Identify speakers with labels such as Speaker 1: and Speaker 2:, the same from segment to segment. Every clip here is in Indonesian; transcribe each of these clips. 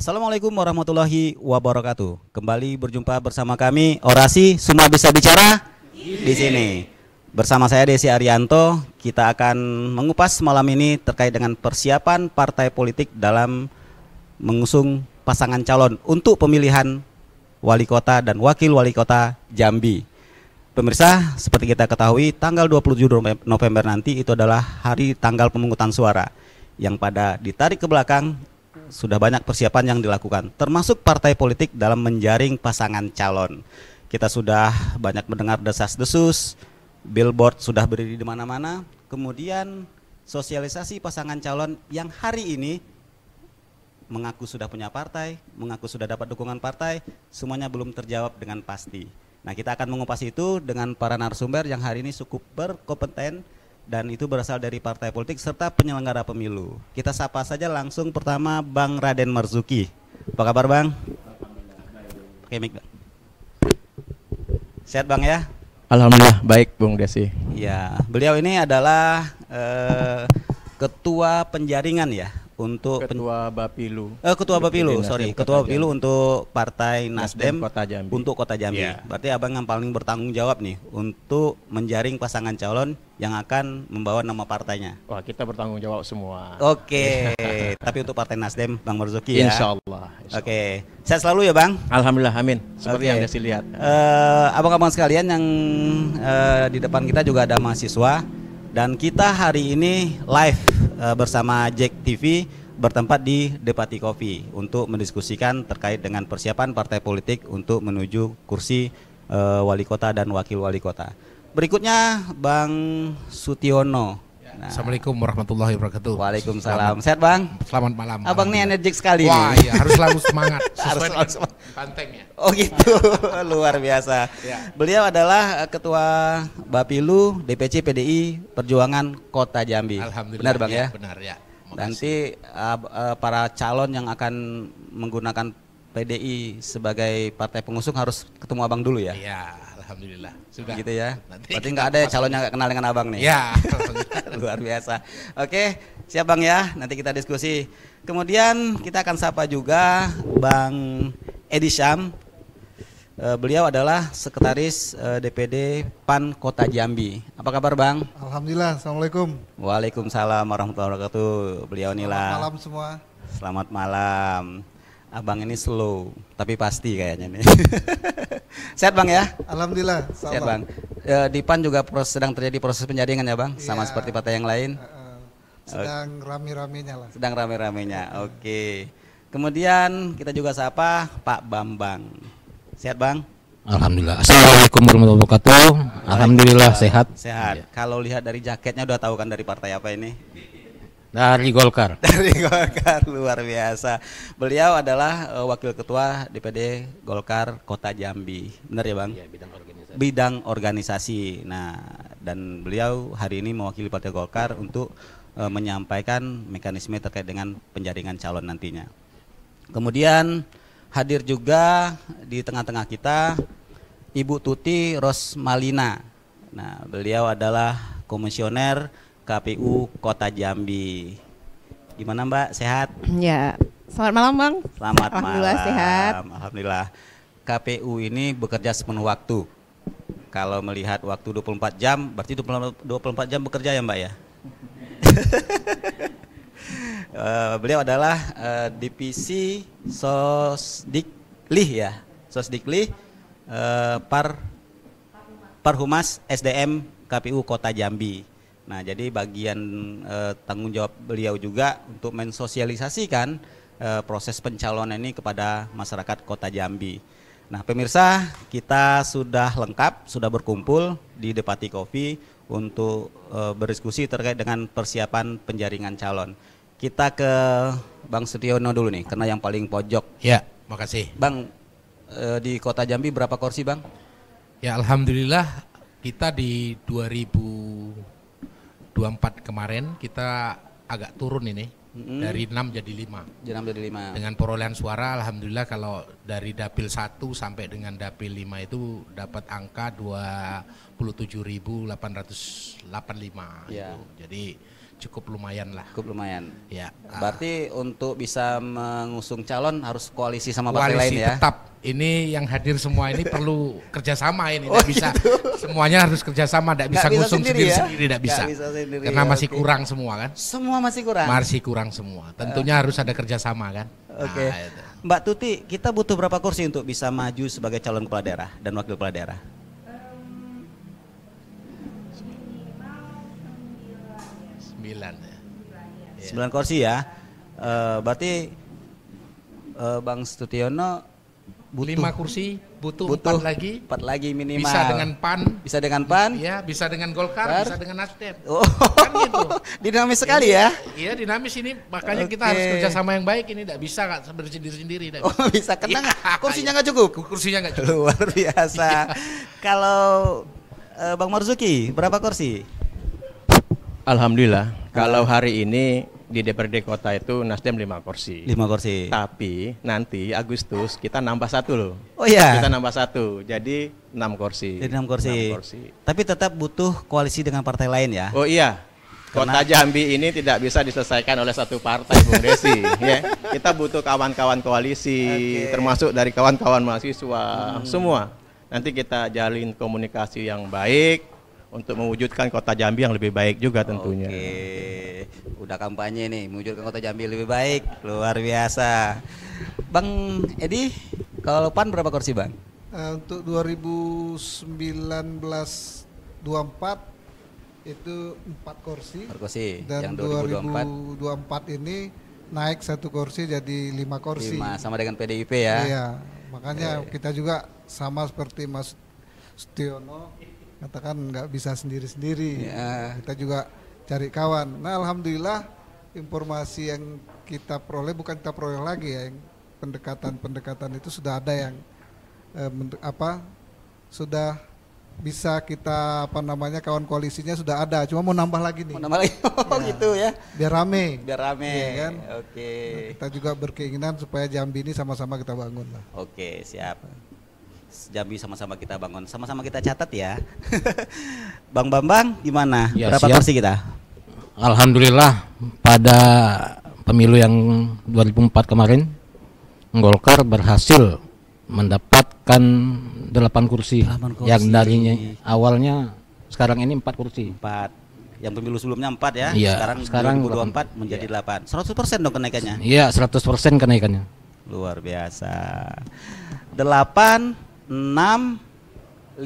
Speaker 1: Assalamualaikum warahmatullahi wabarakatuh. Kembali berjumpa bersama kami orasi semua bisa bicara di sini. Bersama saya Desi Arianto, kita akan mengupas malam ini terkait dengan persiapan partai politik dalam mengusung pasangan calon untuk pemilihan wali kota dan wakil wali kota Jambi. Pemirsa, seperti kita ketahui, tanggal 27 November nanti itu adalah hari tanggal pemungutan suara yang pada ditarik ke belakang sudah banyak persiapan yang dilakukan, termasuk partai politik dalam menjaring pasangan calon. Kita sudah banyak mendengar desas-desus, billboard sudah berdiri di mana-mana, kemudian sosialisasi pasangan calon yang hari ini mengaku sudah punya partai, mengaku sudah dapat dukungan partai, semuanya belum terjawab dengan pasti. Nah, kita akan mengupas itu dengan para narasumber yang hari ini cukup berkompeten dan itu berasal dari partai politik serta penyelenggara pemilu. Kita sapa saja langsung pertama Bang Raden Marzuki. Apa kabar Bang? Oke, Mik. Sehat Bang ya?
Speaker 2: Alhamdulillah baik Bung Desi.
Speaker 1: Ya, beliau ini adalah eh, ketua penjaringan ya untuk Ketua Bapilu. Eh, Ketua Bapilu, sorry, Ketua Bapilu untuk Partai Nasdem, Nasdem Kota Jambi. untuk Kota Jambi. Yeah. Berarti abang yang paling bertanggung jawab nih untuk menjaring pasangan calon yang akan membawa nama partainya. Wah, kita bertanggung jawab semua. Oke, okay. tapi untuk Partai Nasdem, Bang Marzuki ya. Insya Allah. Oke, okay. saya selalu ya, Bang. Alhamdulillah, amin. Seperti okay. yang dilihat. lihat. Uh, abang-abang sekalian yang uh, di depan kita juga ada mahasiswa dan kita hari ini live uh, bersama Jack TV bertempat di Depati Coffee untuk mendiskusikan terkait dengan persiapan partai politik untuk menuju kursi uh, wali kota dan wakil wali kota. Berikutnya Bang Sutiono Nah. Assalamualaikum warahmatullahi wabarakatuh. Waalaikumsalam. Selamat. Sehat bang? Selamat malam. Abang nih energik sekali. Wah iya harus selalu semangat. harus selalu semangat. Ya. Oh gitu, luar biasa. Ya. Beliau adalah eh, Ketua Bapilu DPC PDI Perjuangan Kota Jambi. Alhamdulillah. Benar bang iya, ya? Benar ya. Nanti uh, uh, para calon yang akan menggunakan PDI sebagai partai pengusung harus ketemu abang dulu ya.
Speaker 3: Iya Alhamdulillah.
Speaker 1: Sudah. Gitu ya. Nanti Berarti nggak ada calon yang nggak kenal dengan abang nih. Ya. Luar biasa. Oke, siap bang ya. Nanti kita diskusi. Kemudian kita akan sapa juga Bang Edi Syam. Eh, beliau adalah sekretaris DPD eh, PAN Kota Jambi. Apa kabar Bang?
Speaker 4: Alhamdulillah, Assalamualaikum.
Speaker 1: Waalaikumsalam warahmatullahi wabarakatuh. Beliau nih lah. Selamat malam semua. Selamat malam. Abang ini slow, tapi pasti kayaknya nih.
Speaker 4: Sehat bang ya? Alhamdulillah. sama. Sehat bang.
Speaker 1: E, di PAN juga proses, sedang terjadi proses penjaringan ya bang, sama iya. seperti partai yang lain. Uh, uh,
Speaker 4: sedang rame-ramenya lah.
Speaker 1: Sedang rame-ramenya, oke. Okay. Kemudian kita juga siapa? Pak Bambang. Sehat bang? Alhamdulillah. Assalamualaikum warahmatullahi wabarakatuh. Alhamdulillah sehat. Sehat. Ya. Kalau lihat dari jaketnya udah tahu kan dari partai apa ini?
Speaker 5: Dari Golkar.
Speaker 1: Dari Golkar luar biasa. Beliau adalah uh, wakil ketua DPD Golkar Kota Jambi. Benar ya, Bang? Iya, bidang organisasi. Bidang organisasi. Nah, dan beliau hari ini mewakili Partai Golkar untuk uh, menyampaikan mekanisme terkait dengan penjaringan calon nantinya. Kemudian hadir juga di tengah-tengah kita Ibu Tuti Rosmalina. Nah, beliau adalah komisioner KPU Kota Jambi. Gimana Mbak, sehat?
Speaker 6: Ya, selamat malam Bang.
Speaker 1: Selamat Alhamdulillah malam. sehat. Alhamdulillah. KPU ini bekerja sepenuh waktu. Kalau melihat waktu 24 jam, berarti 24 jam bekerja ya Mbak ya? uh, beliau adalah uh, divisi Sosdiklih ya, Sosdiklih uh, eh, Par Parhumas SDM KPU Kota Jambi. Nah, jadi bagian e, tanggung jawab beliau juga untuk mensosialisasikan e, proses pencalonan ini kepada masyarakat Kota Jambi. Nah, pemirsa, kita sudah lengkap, sudah berkumpul di Depati Coffee untuk e, berdiskusi terkait dengan persiapan penjaringan calon. Kita ke Bang Setiono dulu nih, karena yang paling pojok. Ya, makasih. Bang, di Kota Jambi berapa kursi, Bang?
Speaker 3: Ya, alhamdulillah kita di 2000 24 kemarin kita agak turun ini
Speaker 1: mm-hmm. dari
Speaker 3: 6 jadi 5. Jadi 6 jadi 5. Dengan perolehan suara alhamdulillah kalau dari dapil 1 sampai dengan dapil 5 itu dapat angka 27.885 yeah. itu. Jadi
Speaker 1: cukup lumayan lah. Cukup lumayan. Ya. Ah. Berarti uh, untuk bisa mengusung calon harus koalisi sama partai lain ya.
Speaker 3: tetap. Ini yang hadir semua ini perlu kerjasama ini. Oh, bisa gitu. semuanya harus kerjasama. Tidak bisa ngusung sendiri ya? sendiri. Tidak gak bisa. bisa sendiri, Karena ya, masih okay. kurang semua kan. Semua masih kurang. Masih kurang semua. Eh. Tentunya uh. harus ada kerjasama kan.
Speaker 4: Oke. Okay. Nah,
Speaker 1: Mbak Tuti, kita butuh berapa kursi untuk bisa maju sebagai calon kepala daerah dan wakil kepala daerah? 9 iya. kursi ya. Uh, berarti uh, Bang Stutiono butuh lima kursi, butuh, butuh 4 lagi. 4 lagi minimal. Bisa dengan PAN. Bisa dengan PAN? Iya, bisa dengan Golkar, Bar. bisa dengan Nasdem. Oh. Kan gitu. dinamis
Speaker 3: sekali ya. Iya, dinamis ini makanya okay. kita harus kerja sama yang baik ini tidak bisa enggak sendiri-sendiri
Speaker 1: Oh, bisa kena ya. kursinya enggak cukup. Kursinya nggak cukup. Luar biasa. Iya. Kalau uh, Bang Marzuki, berapa kursi?
Speaker 2: Alhamdulillah, kalau hari ini di DPRD kota itu Nasdem lima kursi. lima kursi. Tapi nanti Agustus kita nambah satu loh. Oh iya. Kita nambah satu. Jadi enam kursi. Jadi 6 kursi. 6 kursi.
Speaker 1: Tapi tetap butuh koalisi dengan partai lain ya.
Speaker 2: Oh iya. Kota Kena... Jambi ini tidak bisa diselesaikan oleh satu partai, Bung Desi. ya. Kita butuh kawan-kawan koalisi, okay. termasuk dari kawan-kawan mahasiswa, hmm. semua. Nanti kita jalin komunikasi yang baik, untuk mewujudkan kota Jambi yang lebih baik juga tentunya. Oke,
Speaker 1: udah kampanye nih mewujudkan kota Jambi lebih baik, luar biasa. Bang Edi, kalau PAN berapa kursi bang?
Speaker 4: Uh, untuk 2019 24 itu empat kursi. Empat kursi. Dan yang 2024. 2024 ini naik satu kursi jadi lima kursi. Lima, sama dengan PDIP ya. Iya, makanya e. kita juga sama seperti Mas Stiono katakan nggak bisa sendiri-sendiri. Ya. Kita juga cari kawan. Nah, alhamdulillah informasi yang kita peroleh bukan kita peroleh lagi ya, yang pendekatan-pendekatan itu sudah ada yang eh, apa sudah bisa kita apa namanya kawan koalisinya sudah ada cuma mau nambah lagi nih mau nambah lagi oh ya. gitu ya biar rame biar rame ya, kan oke okay. Nah, kita juga berkeinginan supaya Jambi ini sama-sama kita bangun lah
Speaker 1: oke okay, siap Jambi sama-sama kita bangun, sama-sama kita catat ya. Bang Bambang, gimana? Ya, Berapa siap. kursi kita? Alhamdulillah
Speaker 5: pada pemilu yang 2004 kemarin Golkar berhasil mendapatkan delapan kursi, 8 kursi. yang darinya awalnya
Speaker 1: sekarang ini empat kursi. Empat. Yang pemilu sebelumnya empat ya. ya sekarang sekarang 2024 menjadi ya. 8. 100% dong kenaikannya. Iya, 100% kenaikannya. Luar biasa. Delapan 6, 5,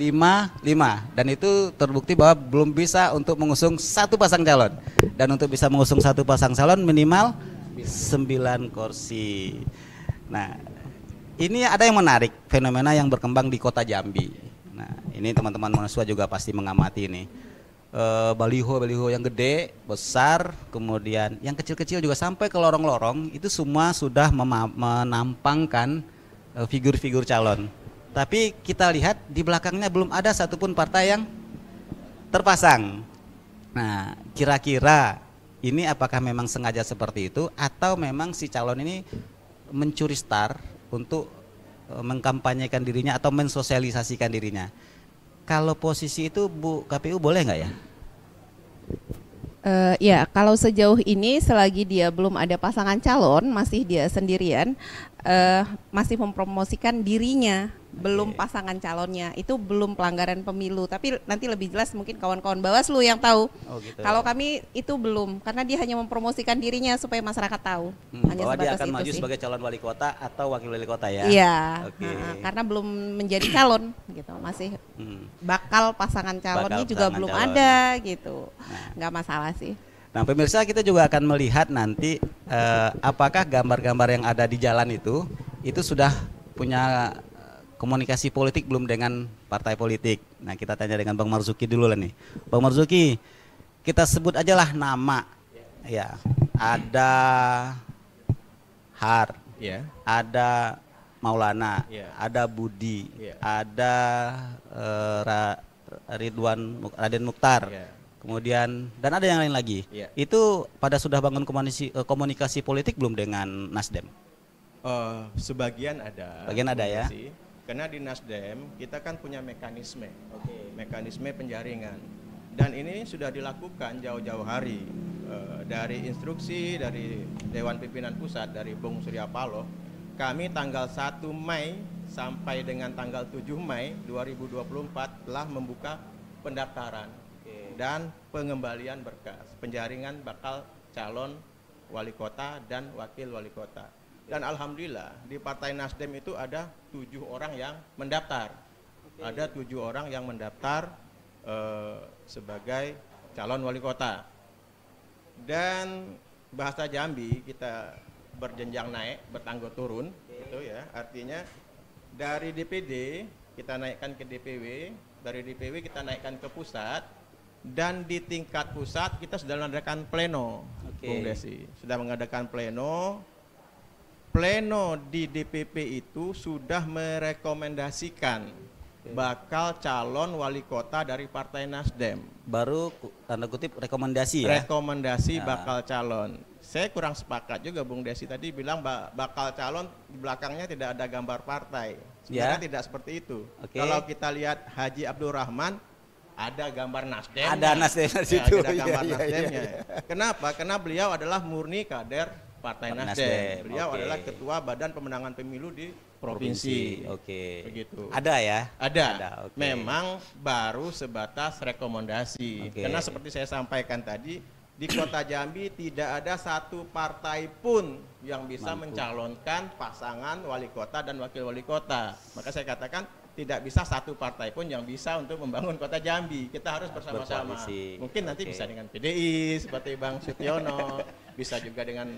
Speaker 1: 5. Dan itu terbukti bahwa belum bisa untuk mengusung satu pasang calon. Dan untuk bisa mengusung satu pasang calon minimal 9 kursi. Nah, ini ada yang menarik, fenomena yang berkembang di kota Jambi. Nah, ini teman-teman mahasiswa juga pasti mengamati ini. baliho-baliho eh, yang gede, besar, kemudian yang kecil-kecil juga sampai ke lorong-lorong itu semua sudah menampangkan eh, figur-figur calon. Tapi kita lihat di belakangnya belum ada satupun partai yang terpasang. Nah, kira-kira ini apakah memang sengaja seperti itu atau memang si calon ini mencuri star untuk e, mengkampanyekan dirinya atau mensosialisasikan dirinya? Kalau posisi itu Bu KPU boleh nggak ya?
Speaker 6: Uh, ya, kalau sejauh ini selagi dia belum ada pasangan calon, masih dia sendirian, uh, masih mempromosikan dirinya belum okay. pasangan calonnya itu belum pelanggaran pemilu tapi nanti lebih jelas mungkin kawan-kawan Bawaslu yang tahu oh, gitu. kalau kami itu belum karena dia hanya mempromosikan dirinya supaya masyarakat tahu hmm, hanya bahwa dia akan maju sih.
Speaker 1: sebagai calon wali kota atau wakil wali kota ya iya okay. nah,
Speaker 6: karena belum menjadi calon gitu masih hmm. bakal pasangan calonnya bakal juga pasangan belum calon. ada gitu nah. nggak masalah sih
Speaker 1: Nah, pemirsa kita juga akan melihat nanti eh, apakah gambar-gambar yang ada di jalan itu itu sudah punya komunikasi politik belum dengan partai politik. Nah kita tanya dengan Bang Marzuki dulu lah nih. Bang Marzuki, kita sebut aja lah nama. Ya, ada Har, yeah. ada Maulana, yeah. ada Budi, yeah. ada uh, Ra, Ridwan Raden Mukhtar. Yeah. Kemudian dan ada yang lain lagi. Yeah. Itu pada sudah bangun komunikasi, eh, komunikasi politik belum dengan Nasdem?
Speaker 2: Uh, sebagian ada. Bagian ada ya. Karena di Nasdem kita kan punya mekanisme, okay. mekanisme penjaringan. Dan ini sudah dilakukan jauh-jauh hari eh, dari instruksi dari Dewan Pimpinan Pusat dari Bung Surya Paloh. Kami tanggal 1 Mei sampai dengan tanggal 7 Mei 2024 telah membuka pendaftaran okay. dan pengembalian berkas penjaringan bakal calon wali kota dan wakil wali kota. Dan alhamdulillah di Partai Nasdem itu ada tujuh orang yang mendaftar. Okay. Ada tujuh orang yang mendaftar eh, sebagai calon wali kota. Dan bahasa Jambi kita berjenjang naik, bertangga turun, okay. itu ya. Artinya dari DPD kita naikkan ke DPW, dari DPW kita naikkan ke pusat, dan di tingkat pusat kita sudah mengadakan pleno, okay. Bung Desi. Sudah mengadakan pleno pleno di DPP itu sudah merekomendasikan bakal calon wali kota dari Partai Nasdem.
Speaker 1: Baru tanda kutip rekomendasi ya. Rekomendasi
Speaker 2: ya. bakal calon. Saya kurang sepakat juga Bung Desi tadi bilang bakal calon di belakangnya tidak ada gambar partai. Sebenarnya ya. tidak seperti itu. Okay. Kalau kita lihat Haji Abdul Rahman ada gambar Nasdem. Ada Nasdem ya, Ada gambar ya, Nasdemnya. ya, ya. Kenapa? Karena beliau adalah murni kader Partai Nasdem. Nasdem. Beliau okay. adalah ketua Badan Pemenangan Pemilu di provinsi. provinsi. Oke. Okay. Begitu. Ada ya? Ada. Ada okay. Memang baru sebatas rekomendasi. Okay. Karena seperti saya sampaikan tadi di Kota Jambi tidak ada satu partai pun yang bisa Mampu. mencalonkan pasangan wali kota dan wakil wali kota. Maka saya katakan tidak bisa satu partai pun yang bisa untuk membangun kota Jambi. Kita harus bersama-sama. Mungkin nanti okay. bisa dengan PDI seperti Bang Sutiono, bisa juga dengan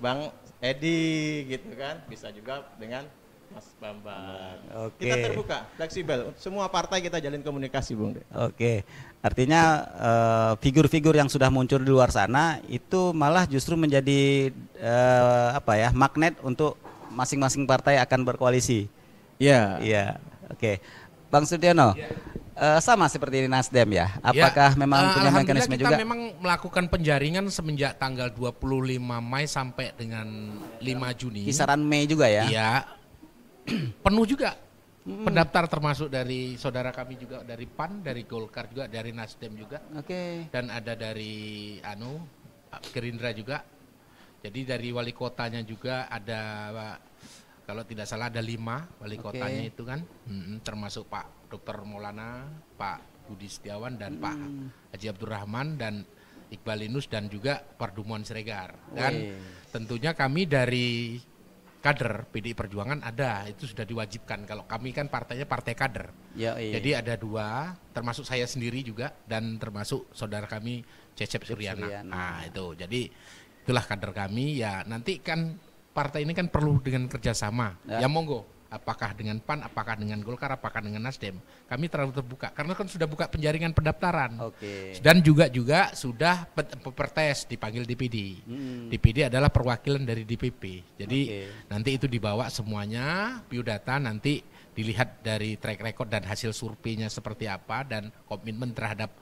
Speaker 2: Bang Edi gitu kan, bisa juga dengan Mas Bambang. Oke. Kita terbuka, fleksibel. Semua partai kita jalin komunikasi,
Speaker 1: Bung. Oke. Artinya eh, figur-figur uh, yang sudah muncul di luar sana itu malah justru menjadi uh, apa ya, magnet untuk masing-masing partai akan berkoalisi. Iya. Yeah. Iya. Yeah. Oke. Bang Sutiono. Iya uh, sama seperti di Nasdem ya. ya Apakah ya, memang uh, punya mekanisme kita juga? Kita
Speaker 3: memang melakukan penjaringan semenjak tanggal 25 Mei sampai dengan 5 Juni. Kisaran Mei juga ya. Iya.
Speaker 1: Penuh juga. Hmm.
Speaker 3: Pendaftar termasuk dari saudara kami juga dari PAN, dari Golkar juga, dari Nasdem juga. Oke. Okay. Dan ada dari anu Gerindra juga. Jadi dari wali kotanya juga ada kalau tidak salah ada lima wali okay. kotanya itu kan, hmm, termasuk Pak Dr. Maulana, Pak Budi Setiawan dan hmm. Pak Haji Abdurrahman dan Iqbal Linus dan juga Pardumuan Sregar, Dan Wee. tentunya kami dari kader PDI Perjuangan ada itu sudah diwajibkan kalau kami kan partainya partai kader ya, iya. jadi ada dua termasuk saya sendiri juga dan termasuk saudara kami Cecep Suryana. Suryana
Speaker 1: nah itu
Speaker 3: jadi itulah kader kami ya nanti kan partai ini kan perlu dengan kerjasama ya, ya monggo apakah dengan PAN, apakah dengan Golkar, apakah dengan Nasdem. Kami terlalu terbuka karena kan sudah buka penjaringan pendaftaran. Oke. Okay. Dan juga juga sudah pertes dipanggil DPD. Hmm. DPD adalah perwakilan dari DPP. Jadi okay. nanti itu dibawa semuanya biodata nanti dilihat dari track record dan hasil surveinya seperti apa dan komitmen terhadap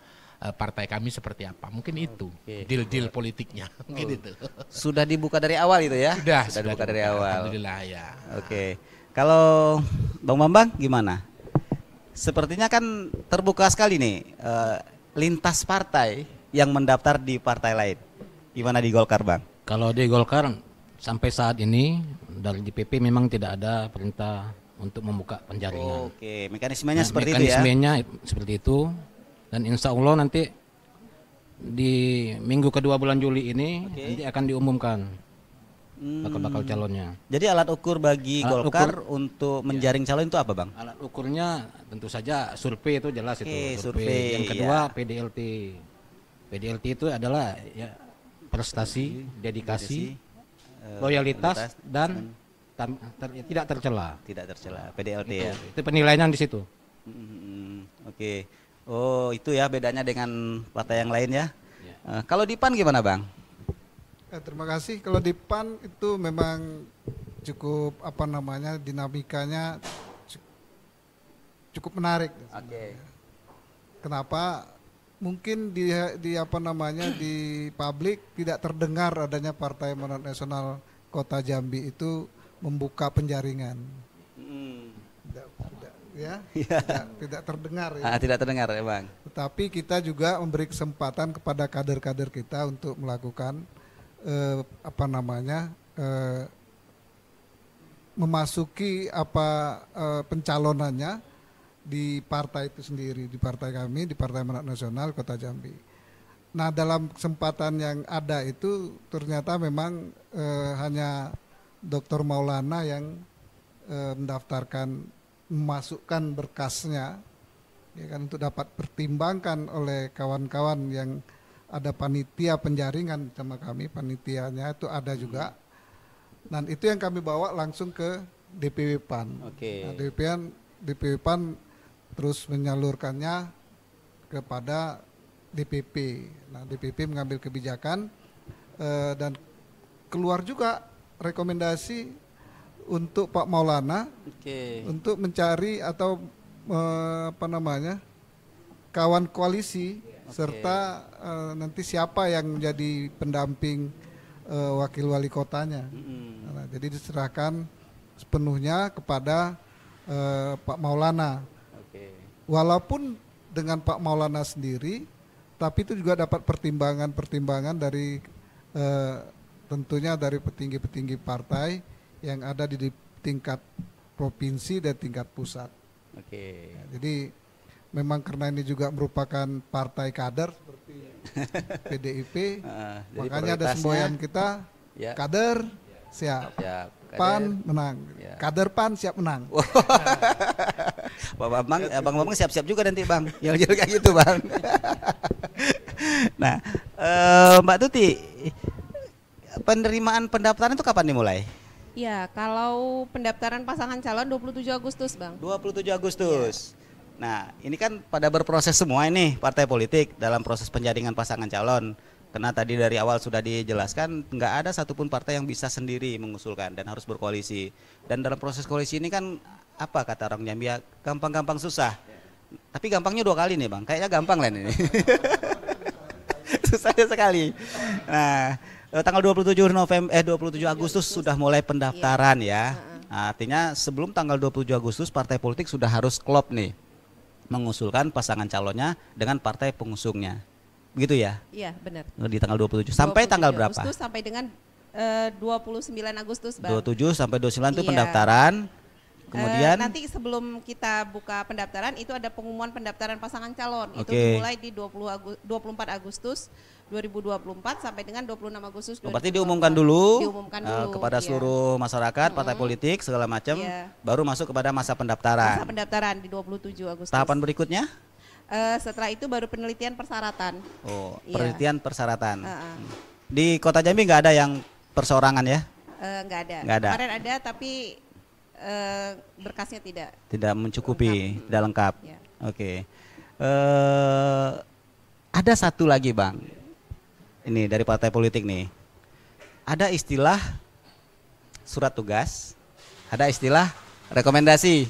Speaker 3: eh, partai kami seperti apa. Mungkin okay. itu deal-deal politiknya. Mungkin oh. itu.
Speaker 1: Sudah dibuka dari awal itu ya? Sudah, sudah, sudah dibuka, dibuka dari awal. Alhamdulillah ya. Oke. Okay. Kalau Bang Bambang gimana? Sepertinya kan terbuka sekali nih eh, lintas partai yang mendaftar di partai lain. Gimana di Golkar, Bang?
Speaker 5: Kalau di Golkar sampai saat ini dari DPP memang tidak ada perintah untuk membuka
Speaker 1: penjaringan. Oke, mekanismenya nah, seperti mekanismenya
Speaker 5: itu ya. Mekanismenya seperti itu dan insya Allah nanti di minggu kedua bulan Juli
Speaker 1: ini okay. nanti akan diumumkan
Speaker 5: hmm. bakal-bakal calonnya.
Speaker 1: Jadi alat ukur bagi alat Golkar ukur, untuk iya. menjaring iya. calon itu apa, Bang? Alat
Speaker 5: ukurnya tentu saja survei itu jelas okay, itu survei. survei. Yang iya. kedua iya.
Speaker 1: PDLT. PDLT itu adalah
Speaker 5: ya prestasi, dedikasi, dedikasi eh, loyalitas dan hmm. tam, ter,
Speaker 1: tidak tercela. Tidak tercela. PDLT ya. itu, ya. Itu penilaiannya di situ. Hmm, Oke. Okay. Oh, itu ya bedanya dengan partai yang lain ya. ya. Uh, kalau di PAN gimana, Bang?
Speaker 4: Ya, terima kasih. Kalau di PAN itu memang cukup apa namanya dinamikanya cukup menarik. Oke. Okay. Kenapa? Mungkin di di apa namanya di publik tidak terdengar adanya Partai Manat Nasional Kota Jambi itu membuka penjaringan. Mm. Tidak, tidak, ya, iya. tidak, tidak terdengar. Ya. Ah, tidak terdengar ya bang. Tetapi kita juga memberi kesempatan kepada kader-kader kita untuk melakukan eh, apa namanya eh, memasuki apa eh, pencalonannya di partai itu sendiri di partai kami di Partai Manat Nasional Kota Jambi. Nah dalam kesempatan yang ada itu ternyata memang eh, hanya Dr. Maulana yang eh, mendaftarkan memasukkan berkasnya ya kan untuk dapat pertimbangkan oleh kawan-kawan yang ada panitia penjaringan sama kami, panitianya itu ada juga. Hmm. Dan itu yang kami bawa langsung ke DPW PAN. Oke. Nah, DPW PAN, DPW PAN terus menyalurkannya kepada DPP. Nah, DPP mengambil kebijakan eh, dan keluar juga rekomendasi untuk Pak Maulana okay. untuk mencari atau eh, apa namanya kawan koalisi serta uh, nanti siapa yang menjadi pendamping uh, wakil wali kotanya. Mm-hmm. Nah, jadi diserahkan sepenuhnya kepada uh, Pak Maulana. Okay. Walaupun dengan Pak Maulana sendiri, tapi itu juga dapat pertimbangan-pertimbangan dari uh, tentunya dari petinggi-petinggi partai yang ada di, di tingkat provinsi dan tingkat pusat. Oke. Okay. Nah, jadi memang karena ini juga merupakan partai kader seperti PDIP, ah, uh, makanya ada semboyan kita ya. kader siap. siap. Ya, kader. Pan menang, ya. kader Pan siap menang.
Speaker 1: Bapak Bang, Bang Bang siap-siap
Speaker 4: juga nanti Bang,
Speaker 1: yang jadi kayak gitu Bang. nah, uh, Mbak Tuti, penerimaan pendaftaran itu kapan dimulai?
Speaker 6: Ya, kalau pendaftaran pasangan calon 27 Agustus, Bang. 27 Agustus. Ya.
Speaker 1: Nah, ini kan pada berproses semua ini partai politik dalam proses penjaringan pasangan calon. Karena tadi dari awal sudah dijelaskan, nggak ada satupun partai yang bisa sendiri mengusulkan dan harus berkoalisi. Dan dalam proses koalisi ini kan apa kata orang Jambi, gampang-gampang susah. Tapi gampangnya dua kali nih bang, kayaknya gampang lah ini. Susahnya sekali. Nah, eh, tanggal 27 November eh 27 Agustus sudah mulai pendaftaran ya. Iya. Nah, artinya sebelum tanggal 27 Agustus partai politik sudah harus klop nih mengusulkan pasangan calonnya dengan partai pengusungnya. Begitu ya? Iya, benar. Oh, di tanggal 27. Sampai tanggal berapa? Agustus
Speaker 6: sampai dengan e, eh, 29 Agustus, Bang.
Speaker 1: 27 sampai 29 iya. itu pendaftaran.
Speaker 4: Eh, Kemudian e, nanti
Speaker 6: sebelum kita buka pendaftaran itu ada pengumuman pendaftaran pasangan calon. Okay. Itu dimulai di 20 Agu 24 Agustus 2024 sampai dengan 26 Agustus. 2024. berarti
Speaker 1: diumumkan dulu, diumumkan eh, dulu uh, kepada iya. seluruh masyarakat, mm -hmm. partai politik segala macam, iya. baru masuk kepada masa pendaftaran. Masa
Speaker 6: pendaftaran di 27 Agustus. Tahapan berikutnya? Uh, setelah itu baru penelitian persyaratan.
Speaker 1: Oh, iya. penelitian persyaratan. Uh -uh. Di Kota Jambi nggak ada yang perseorangan ya?
Speaker 6: Uh, ada. Nggak ada. Kemarin ada tapi uh, berkasnya tidak.
Speaker 1: Tidak mencukupi, lengkap. tidak lengkap. Yeah. Oke. Okay. Uh, ada satu lagi bang ini dari partai politik nih. Ada istilah surat tugas, ada istilah rekomendasi.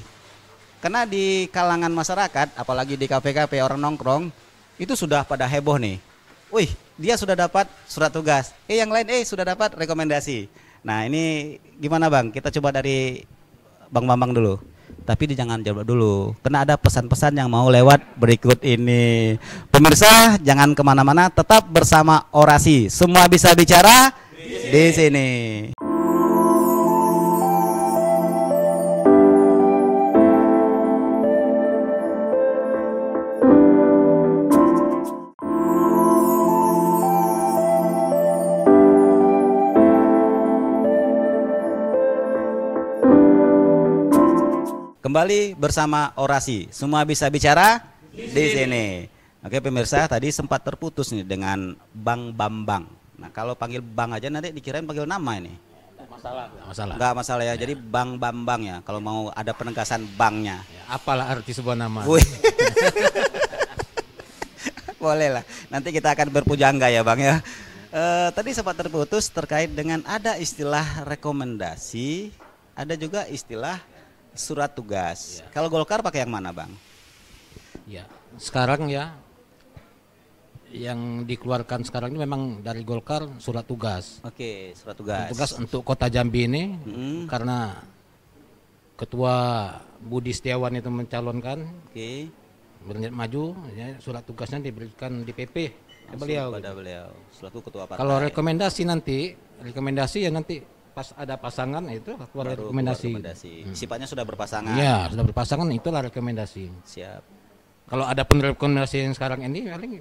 Speaker 1: Karena di kalangan masyarakat, apalagi di KPKP orang nongkrong, itu sudah pada heboh nih. Wih, dia sudah dapat surat tugas. Eh yang lain eh sudah dapat rekomendasi. Nah, ini gimana Bang? Kita coba dari Bang Bambang dulu tapi di jangan jawab dulu karena ada pesan-pesan yang mau lewat berikut ini pemirsa jangan kemana-mana tetap bersama orasi semua bisa bicara di sini. Di sini. Kembali bersama orasi. Semua bisa bicara di sini. Oke pemirsa, tadi sempat terputus nih dengan Bang Bambang. Nah kalau panggil Bang aja nanti dikirain panggil nama ini. masalah. masalah. Nggak masalah ya. ya. Jadi Bang Bambang ya. Kalau mau ada penegasan bangnya. Ya, apalah arti sebuah nama. Boleh lah. Nanti kita akan berpujangga ya Bang ya. E, tadi sempat terputus terkait dengan ada istilah rekomendasi, ada juga istilah surat tugas. Ya. Kalau Golkar pakai yang mana, Bang? Ya,
Speaker 5: sekarang ya yang dikeluarkan sekarang ini memang dari Golkar surat tugas.
Speaker 1: Oke, surat tugas. Surat tugas untuk
Speaker 5: Kota Jambi ini hmm. karena Ketua Budi Setiawan itu mencalonkan. Oke. Berniat maju, ya, surat tugasnya diberikan di PP beliau.
Speaker 1: Pada gitu. beliau selaku ketua partai. Kalau rekomendasi
Speaker 5: nanti, rekomendasi ya nanti pas ada pasangan nah itu keluar Baru rekomendasi. Keluar rekomendasi.
Speaker 1: Hmm. Sifatnya sudah berpasangan. ya sudah
Speaker 5: berpasangan itulah rekomendasi. Siap. Kalau ada pun rekomendasi yang sekarang ini paling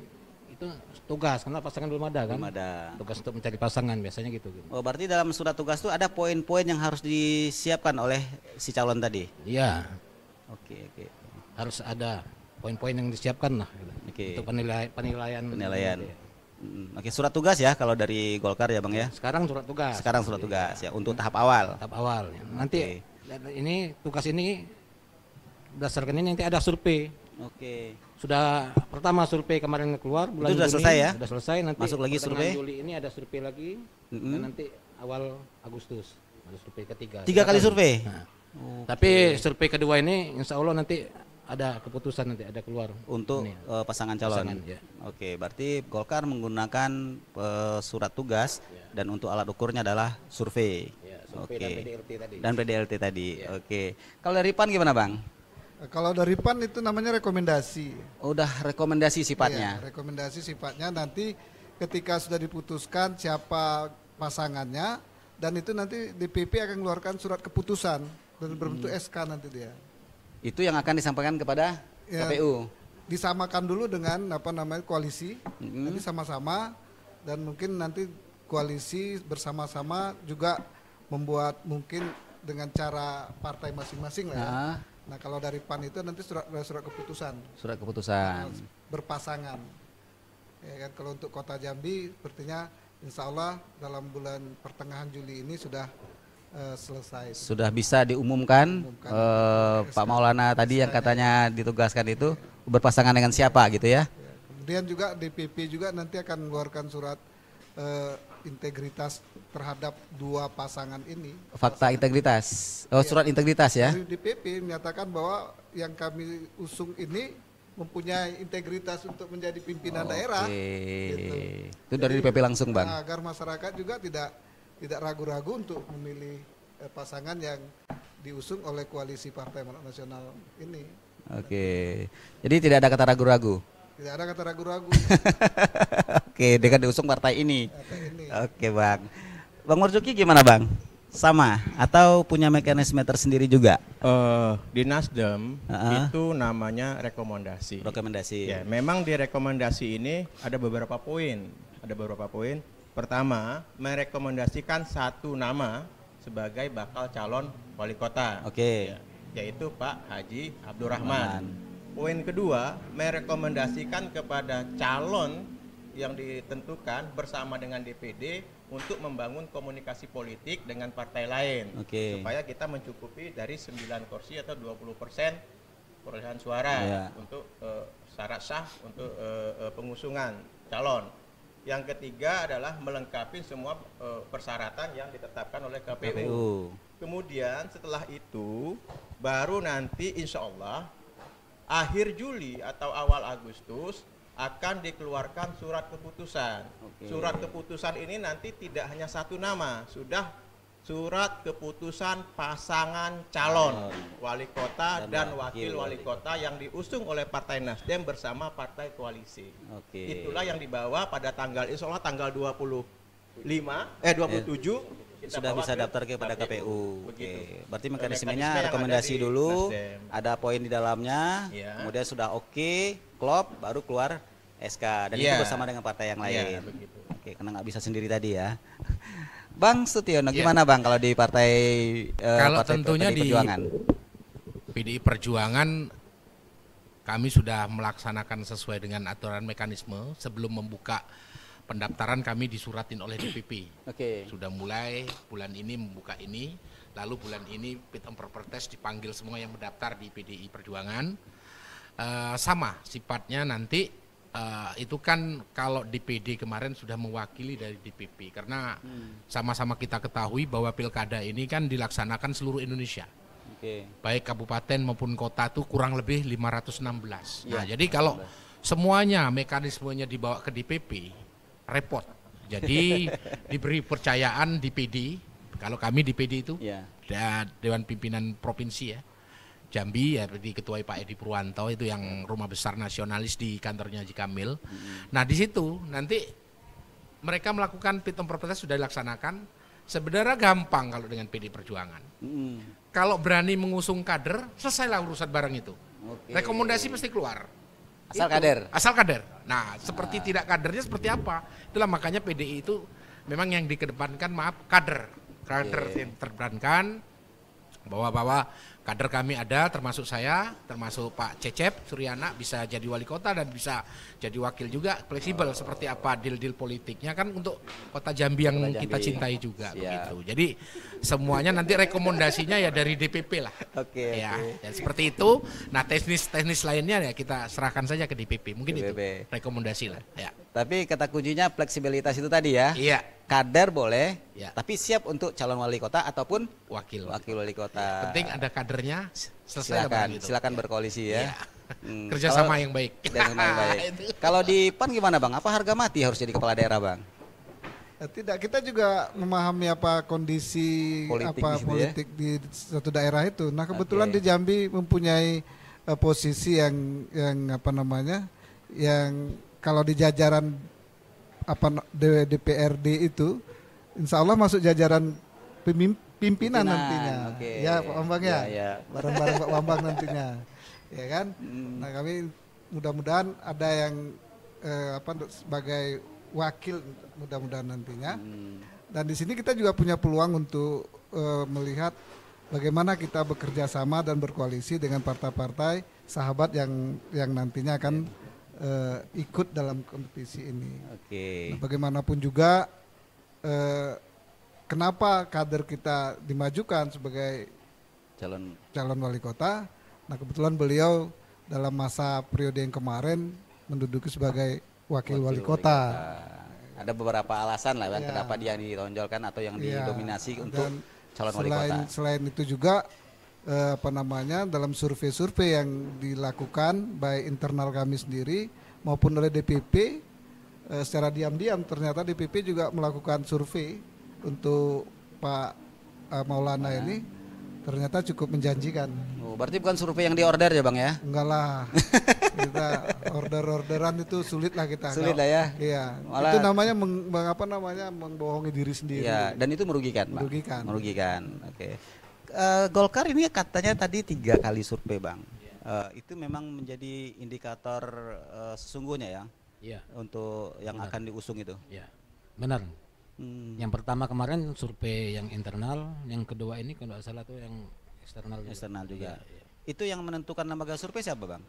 Speaker 5: itu tugas karena pasangan belum ada kan? Belum ada. Tugas untuk mencari pasangan biasanya gitu. gitu.
Speaker 1: Oh, berarti dalam surat tugas itu ada poin-poin yang harus disiapkan oleh si calon tadi. Iya. Oke, okay, oke. Okay.
Speaker 5: Harus ada poin-poin yang disiapkan
Speaker 1: lah. Gitu. Oke. Okay. Itu penilaian penilaian. Penilaian. ya. Mm, oke, surat tugas ya kalau dari Golkar ya, Bang ya. Sekarang surat tugas. Sekarang surat iya. tugas ya, ya untuk tahap awal. Tahap awal. Ya. Nanti okay.
Speaker 5: ini tugas ini berdasarkan ini nanti ada survei. Oke. Okay. Sudah pertama survei kemarin keluar bulan Itu sudah Juni, selesai ya? Sudah selesai nanti masuk lagi survei. Juli ini ada survei lagi mm -hmm. dan nanti awal Agustus ada survei ketiga. Tiga, Silakan. kali, kali survei. Nah. Okay. Tapi survei kedua ini insya Allah nanti ada keputusan nanti ada keluar
Speaker 1: untuk ini, uh, pasangan calon. Pasangan, ya. Oke, berarti Golkar menggunakan uh, surat tugas ya. dan untuk alat ukurnya adalah survei.
Speaker 4: Ya, Oke. dan PDLT tadi. Dan
Speaker 1: PDLT tadi. Ya. Oke. Kalau dari PAN gimana, Bang?
Speaker 4: Eh, kalau dari PAN itu namanya rekomendasi. udah rekomendasi sifatnya. Ya, rekomendasi sifatnya nanti ketika sudah diputuskan siapa pasangannya dan itu nanti DPP akan mengeluarkan surat keputusan dan berbentuk SK nanti dia itu yang akan disampaikan kepada ya, KPU. Disamakan dulu dengan apa namanya koalisi, mm-hmm. nanti sama-sama dan mungkin nanti koalisi bersama-sama juga membuat mungkin dengan cara partai masing-masing lah. Ya. Nah. nah kalau dari PAN itu nanti surat surat keputusan.
Speaker 1: Surat keputusan.
Speaker 4: Berpasangan. Ya kan kalau untuk Kota Jambi sepertinya Insya Allah dalam bulan pertengahan Juli ini sudah Eh, selesai.
Speaker 1: Sudah bisa diumumkan, diumumkan uh, Pak Maulana tadi yang katanya ditugaskan itu berpasangan dengan siapa gitu ya.
Speaker 4: Kemudian juga DPP juga nanti akan mengeluarkan surat uh, integritas terhadap dua pasangan ini.
Speaker 1: Fakta pasangan integritas. Iya. Oh, surat ya. integritas ya.
Speaker 4: DPP menyatakan bahwa yang kami usung ini mempunyai integritas untuk menjadi pimpinan oh, daerah.
Speaker 1: Gitu. Itu
Speaker 3: dari Jadi, DPP langsung, Bang.
Speaker 4: Agar masyarakat juga tidak tidak ragu-ragu untuk memilih eh, pasangan yang diusung oleh koalisi Partai Manat Nasional ini.
Speaker 1: Oke, jadi tidak ada kata ragu-ragu.
Speaker 4: Tidak ada kata ragu-ragu.
Speaker 1: Oke, dengan diusung partai ini. ini. Oke, bang. Bang Marzuki gimana bang? Sama atau punya mekanisme tersendiri juga? Uh, di Nasdem uh -uh.
Speaker 2: itu namanya rekomendasi. Rekomendasi. Ya, memang di rekomendasi ini ada beberapa poin, ada beberapa poin Pertama, merekomendasikan satu nama sebagai bakal calon wali kota. Oke. Okay. Ya, yaitu Pak Haji Abdurrahman. Poin kedua, merekomendasikan kepada calon yang ditentukan bersama dengan DPD untuk membangun komunikasi politik dengan partai lain. Okay. Supaya kita mencukupi dari 9 kursi atau 20 persen perolehan suara yeah. untuk uh, syarat sah untuk uh, pengusungan calon. Yang ketiga adalah melengkapi semua e, persyaratan yang ditetapkan oleh KPU. KPU. Kemudian setelah
Speaker 1: itu
Speaker 2: baru nanti insya Allah akhir Juli atau awal Agustus akan dikeluarkan surat keputusan. Okay. Surat keputusan ini nanti tidak hanya satu nama, sudah surat keputusan pasangan calon wali kota dan, wakil wali kota yang diusung oleh Partai Nasdem bersama partai koalisi.
Speaker 1: Oke. Itulah yang
Speaker 2: dibawa pada tanggal insya Allah tanggal 25
Speaker 1: eh 27 eh, kita sudah bisa daftar kepada KPU. Oke. Berarti mekanismenya rekomendasi dulu, Nasdem. ada poin di dalamnya, ya. kemudian sudah oke, klop, baru keluar SK dan ya. itu iya. bersama dengan partai yang iya, lain. Ya, Oke, karena nggak bisa sendiri tadi ya. Bang Sutiono yeah. Iya. gimana Bang kalau di partai uh, Kalau partai tentunya PDI Perjuangan? di
Speaker 3: PDI Perjuangan kami sudah melaksanakan sesuai dengan aturan mekanisme sebelum membuka pendaftaran kami disuratin oleh DPP. Oke. Okay. Sudah mulai bulan ini membuka ini, lalu bulan ini fit and proper test dipanggil semua yang mendaftar di PDI Perjuangan. Uh, sama sifatnya nanti uh, itu kan kalau DPD kemarin sudah mewakili dari DPP karena hmm. sama-sama hmm. kita ketahui bahwa pilkada ini kan dilaksanakan seluruh Indonesia. Okay. Baik kabupaten maupun kota itu kurang lebih 516. Ya, nah, iya, jadi kalau semuanya mekanismenya dibawa ke DPP repot. Jadi diberi percayaan DPD kalau kami DPD itu ya. Dewan Pimpinan Provinsi ya Jambi ya diketuai Pak Edi Purwanto itu yang rumah besar nasionalis di kantornya Jikamil. Hmm. Nah di situ nanti mereka melakukan fit and test sudah dilaksanakan. Sebenarnya gampang kalau dengan PD Perjuangan. Hmm. Kalau berani mengusung kader, selesailah urusan barang itu. Okay. Rekomendasi mesti keluar. Asal itu. kader. Asal kader. Nah, seperti ah. tidak kadernya seperti apa? Itulah makanya PDI itu memang yang dikedepankan maaf kader. Kader okay. yang terdepankan bahwa bahwa kader kami ada termasuk saya termasuk Pak Cecep Suryana bisa jadi wali kota dan bisa jadi wakil juga fleksibel seperti apa deal-deal politiknya kan untuk kota Jambi yang kota Jambi. kita cintai juga begitu jadi semuanya nanti rekomendasinya ya dari DPP lah oke okay, ya okay. Dan seperti itu nah teknis-teknis lainnya ya kita serahkan saja ke DPP
Speaker 1: mungkin DPP. itu rekomendasi lah ya tapi kata kuncinya fleksibilitas itu tadi ya. Iya. Kader boleh, ya. tapi siap untuk calon wali kota ataupun wakil wakil wali kota. Ya, penting ada kadernya. Selesai silakan, gitu. silakan iya. berkoalisi ya. ya. Hmm, Kerjasama yang baik. yang baik. kalau di PAN gimana bang? Apa harga mati harus jadi kepala daerah bang?
Speaker 4: Eh, tidak, kita juga memahami apa kondisi politik apa di ya. politik ya? di satu daerah itu. Nah kebetulan okay. di Jambi mempunyai uh, posisi yang yang apa namanya yang kalau di jajaran apa DPRD itu insya Allah masuk jajaran pimpinan, pimpinan nantinya okay. ya Pak Bambang ya, ya. ya. bareng-bareng Pak Bambang nantinya ya kan hmm. nah kami mudah-mudahan ada yang eh, apa sebagai wakil mudah-mudahan nantinya hmm. dan di sini kita juga punya peluang untuk eh, melihat bagaimana kita bekerja sama dan berkoalisi dengan partai-partai sahabat yang yang nantinya akan yeah uh, ikut dalam kompetisi ini. Oke. Okay. Nah, bagaimanapun juga uh, kenapa kader kita dimajukan sebagai calon calon wali kota? Nah kebetulan beliau dalam masa periode yang kemarin menduduki sebagai wakil, wakil wali kota. Wali
Speaker 1: kota. Ada beberapa alasan lah ya. kenapa dia ditonjolkan atau yang ya. didominasi untuk calon selain, wali kota.
Speaker 4: Selain itu juga eh, apa namanya dalam survei-survei yang dilakukan baik internal kami sendiri maupun oleh DPP eh, secara diam-diam ternyata DPP juga melakukan survei untuk Pak eh, Maulana ya. ini ternyata cukup menjanjikan. Oh, berarti bukan survei yang diorder ya bang ya? Enggak lah, kita order-orderan itu sulit lah kita. Sulit lah ya. Iya. Malah, itu namanya meng, apa namanya membohongi diri sendiri. Iya. Dan itu merugikan. Merugikan. Bang.
Speaker 1: Merugikan. Oke. Okay.
Speaker 4: Eh, Golkar ini katanya
Speaker 1: tadi tiga kali survei bang. Uh, itu memang menjadi indikator uh, sesungguhnya ya. Iya. Untuk yang Benar. akan diusung itu. Iya.
Speaker 5: Benar. Hmm. Yang pertama kemarin survei yang internal, yang kedua ini
Speaker 1: kalau salah tuh yang eksternal. Eksternal juga. juga. Iya, yeah, yeah. Itu yang menentukan lembaga survei siapa bang?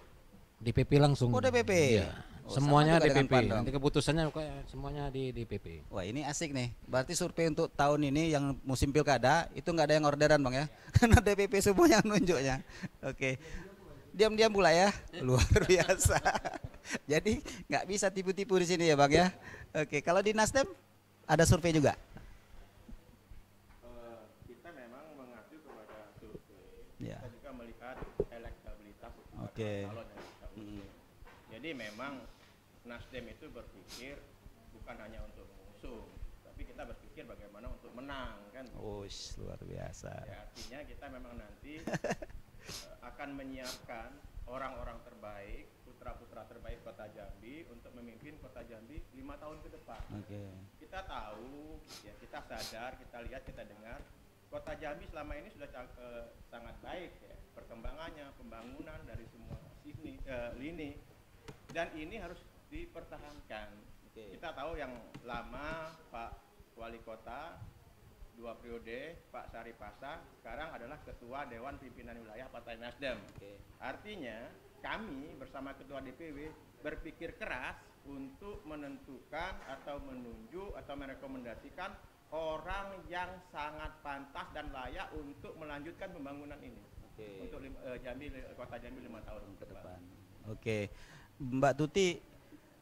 Speaker 1: DPP langsung. Oh DPP. Iya. Oh, semuanya DPP. Nanti keputusannya semuanya di DPP. Wah ini asik nih. Berarti survei untuk tahun ini yang musim pilkada itu nggak ada yang orderan bang ya? Karena DPP semuanya nunjuknya. Oke. Diam-diam pula ya. Eh. Luar biasa. Jadi nggak bisa tipu-tipu di sini ya bang ya. Oke. Kalau di Nasdem ada survei juga. Eh, kita memang mengacu kepada survei.
Speaker 2: Iya. Kita juga melihat elektabilitas. Oke. Jadi memang Nasdem itu berpikir bukan hanya untuk mengusung, tapi kita berpikir bagaimana untuk menang kan.
Speaker 1: Oh, luar biasa. Ya,
Speaker 2: artinya kita memang nanti eh, akan menyiapkan orang-orang terbaik, putra-putra terbaik Kota Jambi untuk memimpin Kota Jambi lima tahun ke depan. Oke. Okay. Kita tahu, ya kita sadar, kita lihat, kita dengar, Kota Jambi selama ini sudah eh, sangat baik ya perkembangannya, pembangunan dari semua sini eh, lini dan ini harus dipertahankan. Okay. Kita tahu yang lama Pak Wali Kota dua periode Pak Sari Pasa sekarang adalah Ketua Dewan Pimpinan Wilayah Partai Nasdem. Okay. Artinya kami bersama Ketua DPW berpikir keras untuk menentukan atau menunjuk atau merekomendasikan orang yang sangat pantas dan layak untuk melanjutkan pembangunan ini okay. untuk uh, Jambi eh, kota Jambi lima tahun ke depan. Oke,
Speaker 1: okay. Mbak Tuti,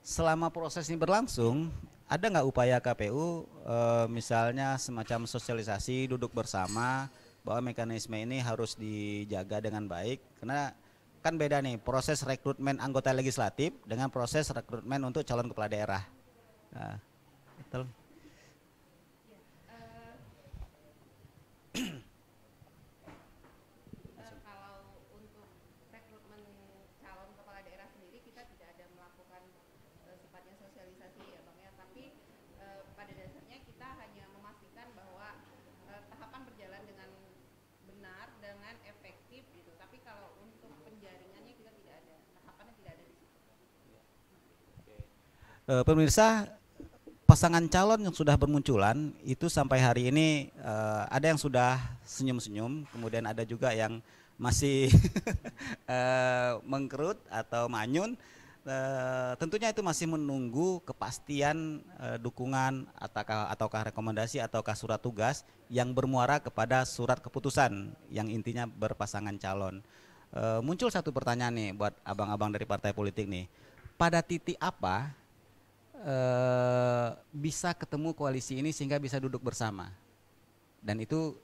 Speaker 1: selama proses ini berlangsung, ada nggak upaya KPU uh, eh, misalnya semacam sosialisasi duduk bersama bahwa mekanisme ini harus dijaga dengan baik karena kan beda nih proses rekrutmen anggota legislatif dengan proses rekrutmen untuk calon kepala daerah. Nah, E, pemirsa, pasangan calon yang sudah bermunculan itu sampai hari ini e, ada yang sudah senyum-senyum, kemudian ada juga yang masih e, mengkerut atau manyun. E, tentunya itu masih menunggu kepastian e, dukungan ataukah, ataukah rekomendasi ataukah surat tugas yang bermuara kepada surat keputusan yang intinya berpasangan calon. E, muncul satu pertanyaan nih buat abang-abang dari partai politik nih. Pada titik apa Eh, bisa ketemu koalisi ini sehingga bisa duduk bersama dan itu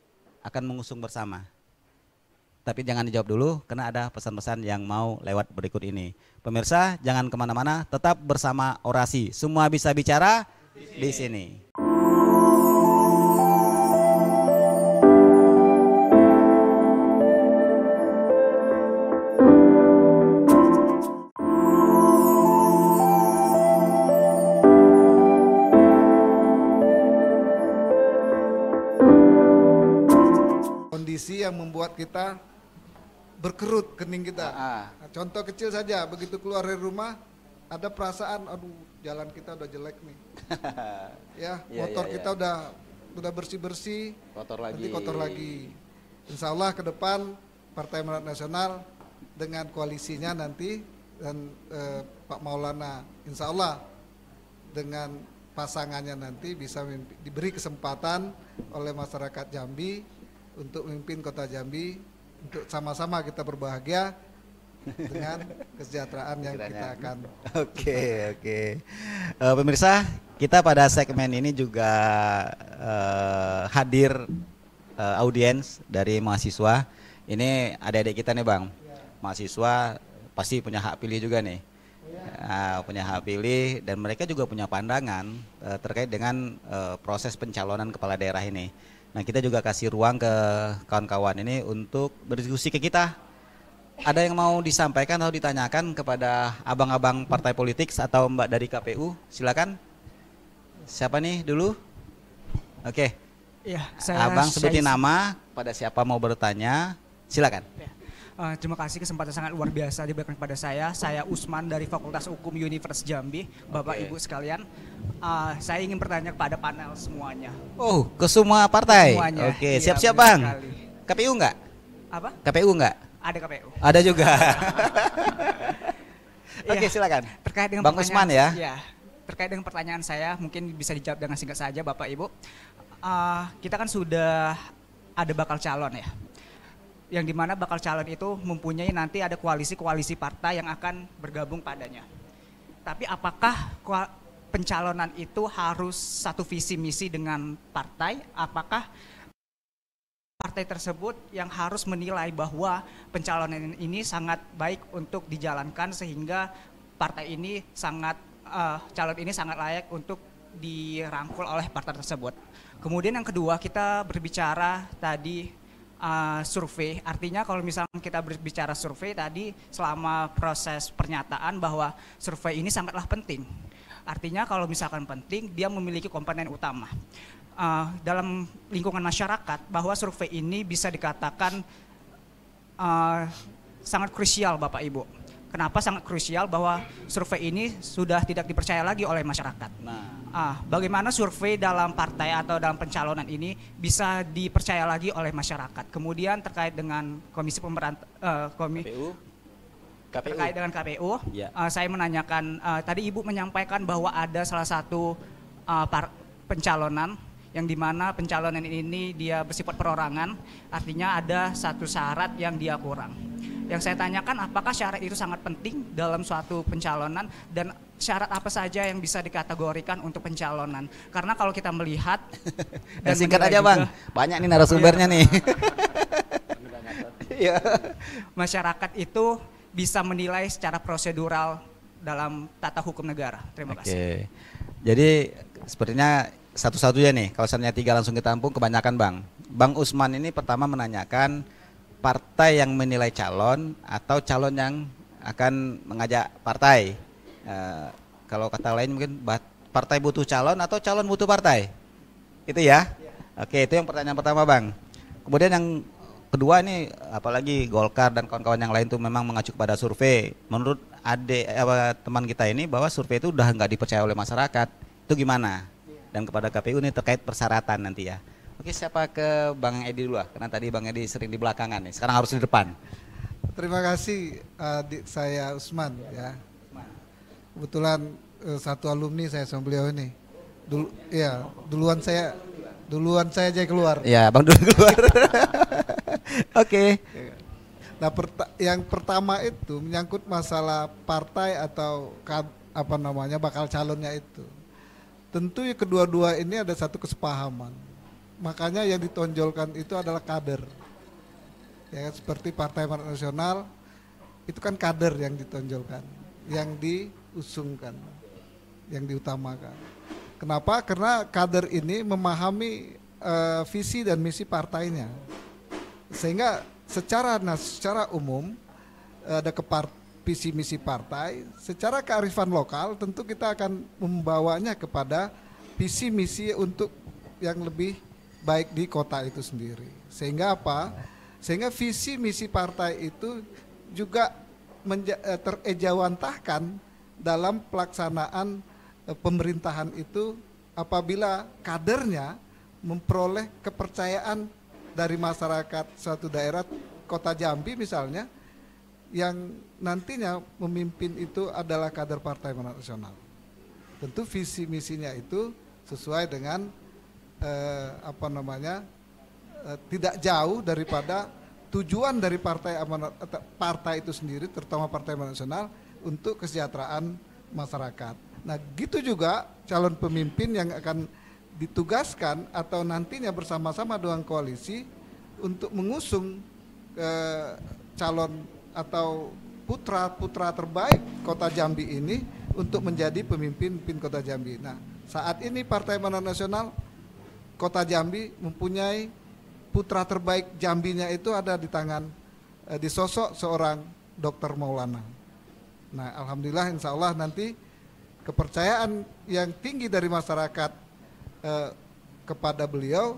Speaker 1: akan mengusung bersama. Tapi jangan dijawab dulu karena ada pesan-pesan yang mau lewat berikut ini. Pemirsa jangan kemana-mana, tetap bersama orasi. Semua bisa bicara di sini. Di sini.
Speaker 4: kita berkerut kening kita. Ah, ah. Nah, contoh kecil saja, begitu keluar dari rumah ada perasaan, aduh jalan kita udah jelek nih. ya, iya, motor iya, kita iya. udah udah bersih bersih, kotor lagi. nanti kotor lagi. Insya Allah ke depan Partai Merah Nasional dengan koalisinya nanti dan eh, Pak Maulana, Insya Allah dengan pasangannya nanti bisa diberi kesempatan oleh masyarakat Jambi untuk memimpin Kota Jambi untuk sama-sama kita berbahagia dengan kesejahteraan yang kita akan. Oke, oke. Okay.
Speaker 1: Uh, eh, pemirsa, kita pada segmen ini juga uh, hadir uh, audiens dari mahasiswa. Ini adik-adik kita nih, Bang. Mahasiswa pasti punya hak pilih juga nih. Uh, punya hak pilih dan mereka juga punya pandangan uh, terkait dengan uh, proses pencalonan kepala daerah ini. Nah kita juga kasih ruang ke kawan-kawan ini untuk berdiskusi ke kita. Ada yang mau disampaikan atau ditanyakan kepada abang-abang partai politik atau mbak dari KPU? Silakan. Siapa nih dulu? Oke. Okay. Ya, saya, Abang sebutin saya... nama pada siapa mau bertanya. Silakan.
Speaker 7: Ya. Uh, terima kasih kesempatan sangat luar biasa diberikan kepada saya. Saya Usman dari Fakultas Hukum Universitas Jambi, Bapak okay. Ibu sekalian. Uh, saya ingin bertanya kepada panel semuanya.
Speaker 1: Oh, ke semua partai. Oke, okay. Iya, siap-siap Bang. Sekali. KPU enggak? Apa? KPU enggak?
Speaker 7: Ada KPU. Ada juga. Oke, okay, iya. silakan. Terkait dengan Bang Usman ya. ya. Terkait dengan pertanyaan saya, mungkin bisa dijawab dengan singkat saja Bapak Ibu. Uh, kita kan sudah ada bakal calon ya yang dimana bakal calon itu mempunyai nanti ada koalisi-koalisi partai yang akan bergabung padanya. Tapi apakah pencalonan itu harus satu visi misi dengan partai? Apakah partai tersebut yang harus menilai bahwa pencalonan ini sangat baik untuk dijalankan sehingga partai ini sangat uh, calon ini sangat layak untuk dirangkul oleh partai tersebut. Kemudian yang kedua kita berbicara tadi uh, survei. Artinya kalau misalnya kita berbicara survei tadi selama proses pernyataan bahwa survei ini sangatlah penting. Artinya kalau misalkan penting, dia memiliki komponen utama. Uh, dalam lingkungan masyarakat bahwa survei ini bisa dikatakan uh, sangat krusial Bapak Ibu Kenapa sangat krusial bahwa survei ini sudah tidak dipercaya lagi oleh masyarakat. Nah. Ah, bagaimana survei dalam partai atau dalam pencalonan ini bisa dipercaya lagi oleh masyarakat. Kemudian terkait dengan komisi pemerintah eh, uh, komi KPU. KPU. terkait dengan KPU, ya. uh, saya menanyakan uh, tadi Ibu menyampaikan bahwa ada salah satu uh, par pencalonan yang dimana pencalonan ini dia bersifat perorangan, artinya ada satu syarat yang dia kurang. Yang saya tanyakan apakah syarat itu sangat penting dalam suatu pencalonan dan syarat apa saja yang bisa dikategorikan untuk pencalonan? Karena kalau kita melihat eh, dan singkat aja juga, bang, banyak nih narasumbernya nih. Iya. Masyarakat itu bisa menilai secara prosedural dalam tata hukum negara. Terima Oke.
Speaker 1: kasih. Jadi sepertinya satu-satunya nih, kalau seandainya tiga langsung kita tampung kebanyakan bang. Bang Usman ini pertama menanyakan partai yang menilai calon atau calon yang akan mengajak partai. E, kalau kata lain mungkin partai butuh calon atau calon butuh partai. Itu ya. Oke, itu yang pertanyaan pertama, Bang. Kemudian yang kedua ini apalagi Golkar dan kawan-kawan yang lain tuh memang mengacu kepada survei. Menurut adik eh, teman kita ini bahwa survei itu udah nggak dipercaya oleh masyarakat. Itu gimana? Dan kepada KPU ini terkait persyaratan nanti ya. Oke siapa ke Bang Edi dulu lah, karena tadi Bang Edi sering di belakangan nih, sekarang harus di depan.
Speaker 4: Terima kasih eh, adik saya Usman ya. Kebetulan eh, satu alumni saya sama beliau ini. Dulu ya, duluan saya duluan saya aja keluar. Ya, Bang dulu keluar. Oke. okay. Nah, perta yang pertama itu menyangkut masalah partai atau apa namanya bakal calonnya itu. Tentu ya kedua-dua ini ada satu kesepahaman makanya yang ditonjolkan itu adalah kader. Ya kan, seperti Partai Amanat Nasional itu kan kader yang ditonjolkan, yang diusungkan, yang diutamakan. Kenapa? Karena kader ini memahami uh, visi dan misi partainya. Sehingga secara nah secara umum eh, ada kepart visi misi partai, secara kearifan lokal tentu kita akan membawanya kepada visi misi untuk yang lebih baik di kota itu sendiri. Sehingga apa? Sehingga visi misi partai itu juga eh, terejawantahkan dalam pelaksanaan eh, pemerintahan itu apabila kadernya memperoleh kepercayaan dari masyarakat suatu daerah kota Jambi misalnya yang nantinya memimpin itu adalah kader partai nasional. Tentu visi misinya itu sesuai dengan eh, apa namanya eh, tidak jauh daripada tujuan dari partai amanat eh, partai itu sendiri terutama partai amanat nasional untuk kesejahteraan masyarakat. Nah, gitu juga calon pemimpin yang akan ditugaskan atau nantinya bersama-sama dengan koalisi untuk mengusung eh, calon atau putra-putra terbaik Kota Jambi ini untuk menjadi pemimpin pin Kota Jambi. Nah, saat ini Partai Manan Nasional Kota Jambi mempunyai putra terbaik Jambinya itu ada di tangan eh, di sosok seorang Dokter Maulana. Nah, alhamdulillah insya Allah nanti kepercayaan yang tinggi dari masyarakat eh, kepada beliau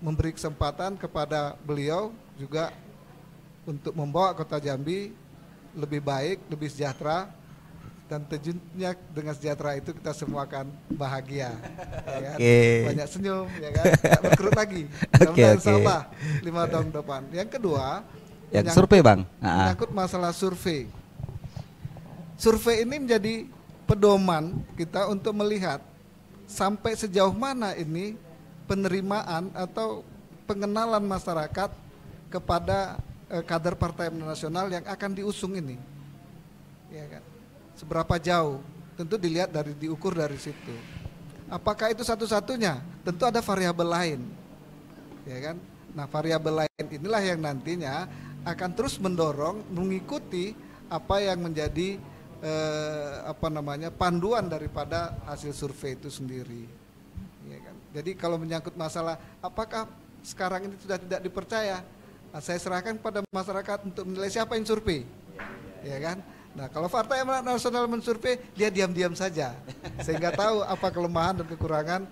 Speaker 4: memberi kesempatan kepada beliau juga untuk membawa Kota Jambi lebih baik, lebih sejahtera dan terjunnya dengan sejahtera itu kita semua akan bahagia. ya kan? Banyak senyum, ya kan? Tidak berkerut lagi. Oke, okay, oke. lima tahun depan. Yang kedua, yang survei bang. Nah. Menyangkut masalah survei. Survei ini menjadi pedoman kita untuk melihat sampai sejauh mana ini penerimaan atau pengenalan masyarakat kepada eh, kader partai nasional yang akan diusung ini. Ya kan? seberapa jauh tentu dilihat dari diukur dari situ apakah itu satu-satunya tentu ada variabel lain ya kan nah variabel lain inilah yang nantinya akan terus mendorong mengikuti apa yang menjadi eh, apa namanya panduan daripada hasil survei itu sendiri ya kan jadi kalau menyangkut masalah apakah sekarang ini sudah tidak dipercaya nah, saya serahkan pada masyarakat untuk menilai siapa yang survei ya kan Nah kalau Partai Amanat Nasional mensurvei, dia diam-diam saja. Sehingga tahu apa kelemahan dan kekurangan,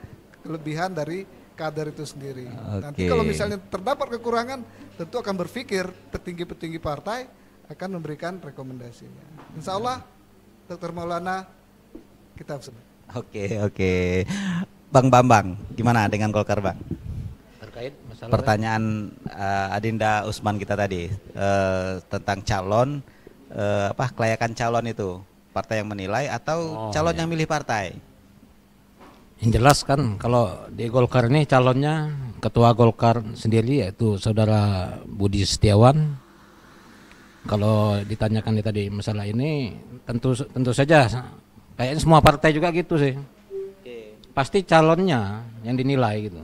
Speaker 4: kelebihan dari kader itu sendiri. Okay. Nanti kalau misalnya terdapat kekurangan, tentu akan berpikir petinggi-petinggi partai akan memberikan rekomendasinya. Insya Allah, Dr. Maulana, kita Oke, okay, oke.
Speaker 1: Okay. Bang Bambang, gimana dengan Golkar Bang?
Speaker 4: Terkait masalah
Speaker 1: pertanyaan uh, Adinda Usman kita tadi uh, tentang calon eh, apa kelayakan calon itu partai yang menilai atau oh, iya. calon iya. yang milih partai yang jelas kan kalau di Golkar ini calonnya
Speaker 5: ketua Golkar sendiri yaitu saudara Budi Setiawan kalau ditanyakan tadi masalah ini tentu tentu saja kayaknya semua partai juga gitu sih pasti calonnya yang dinilai gitu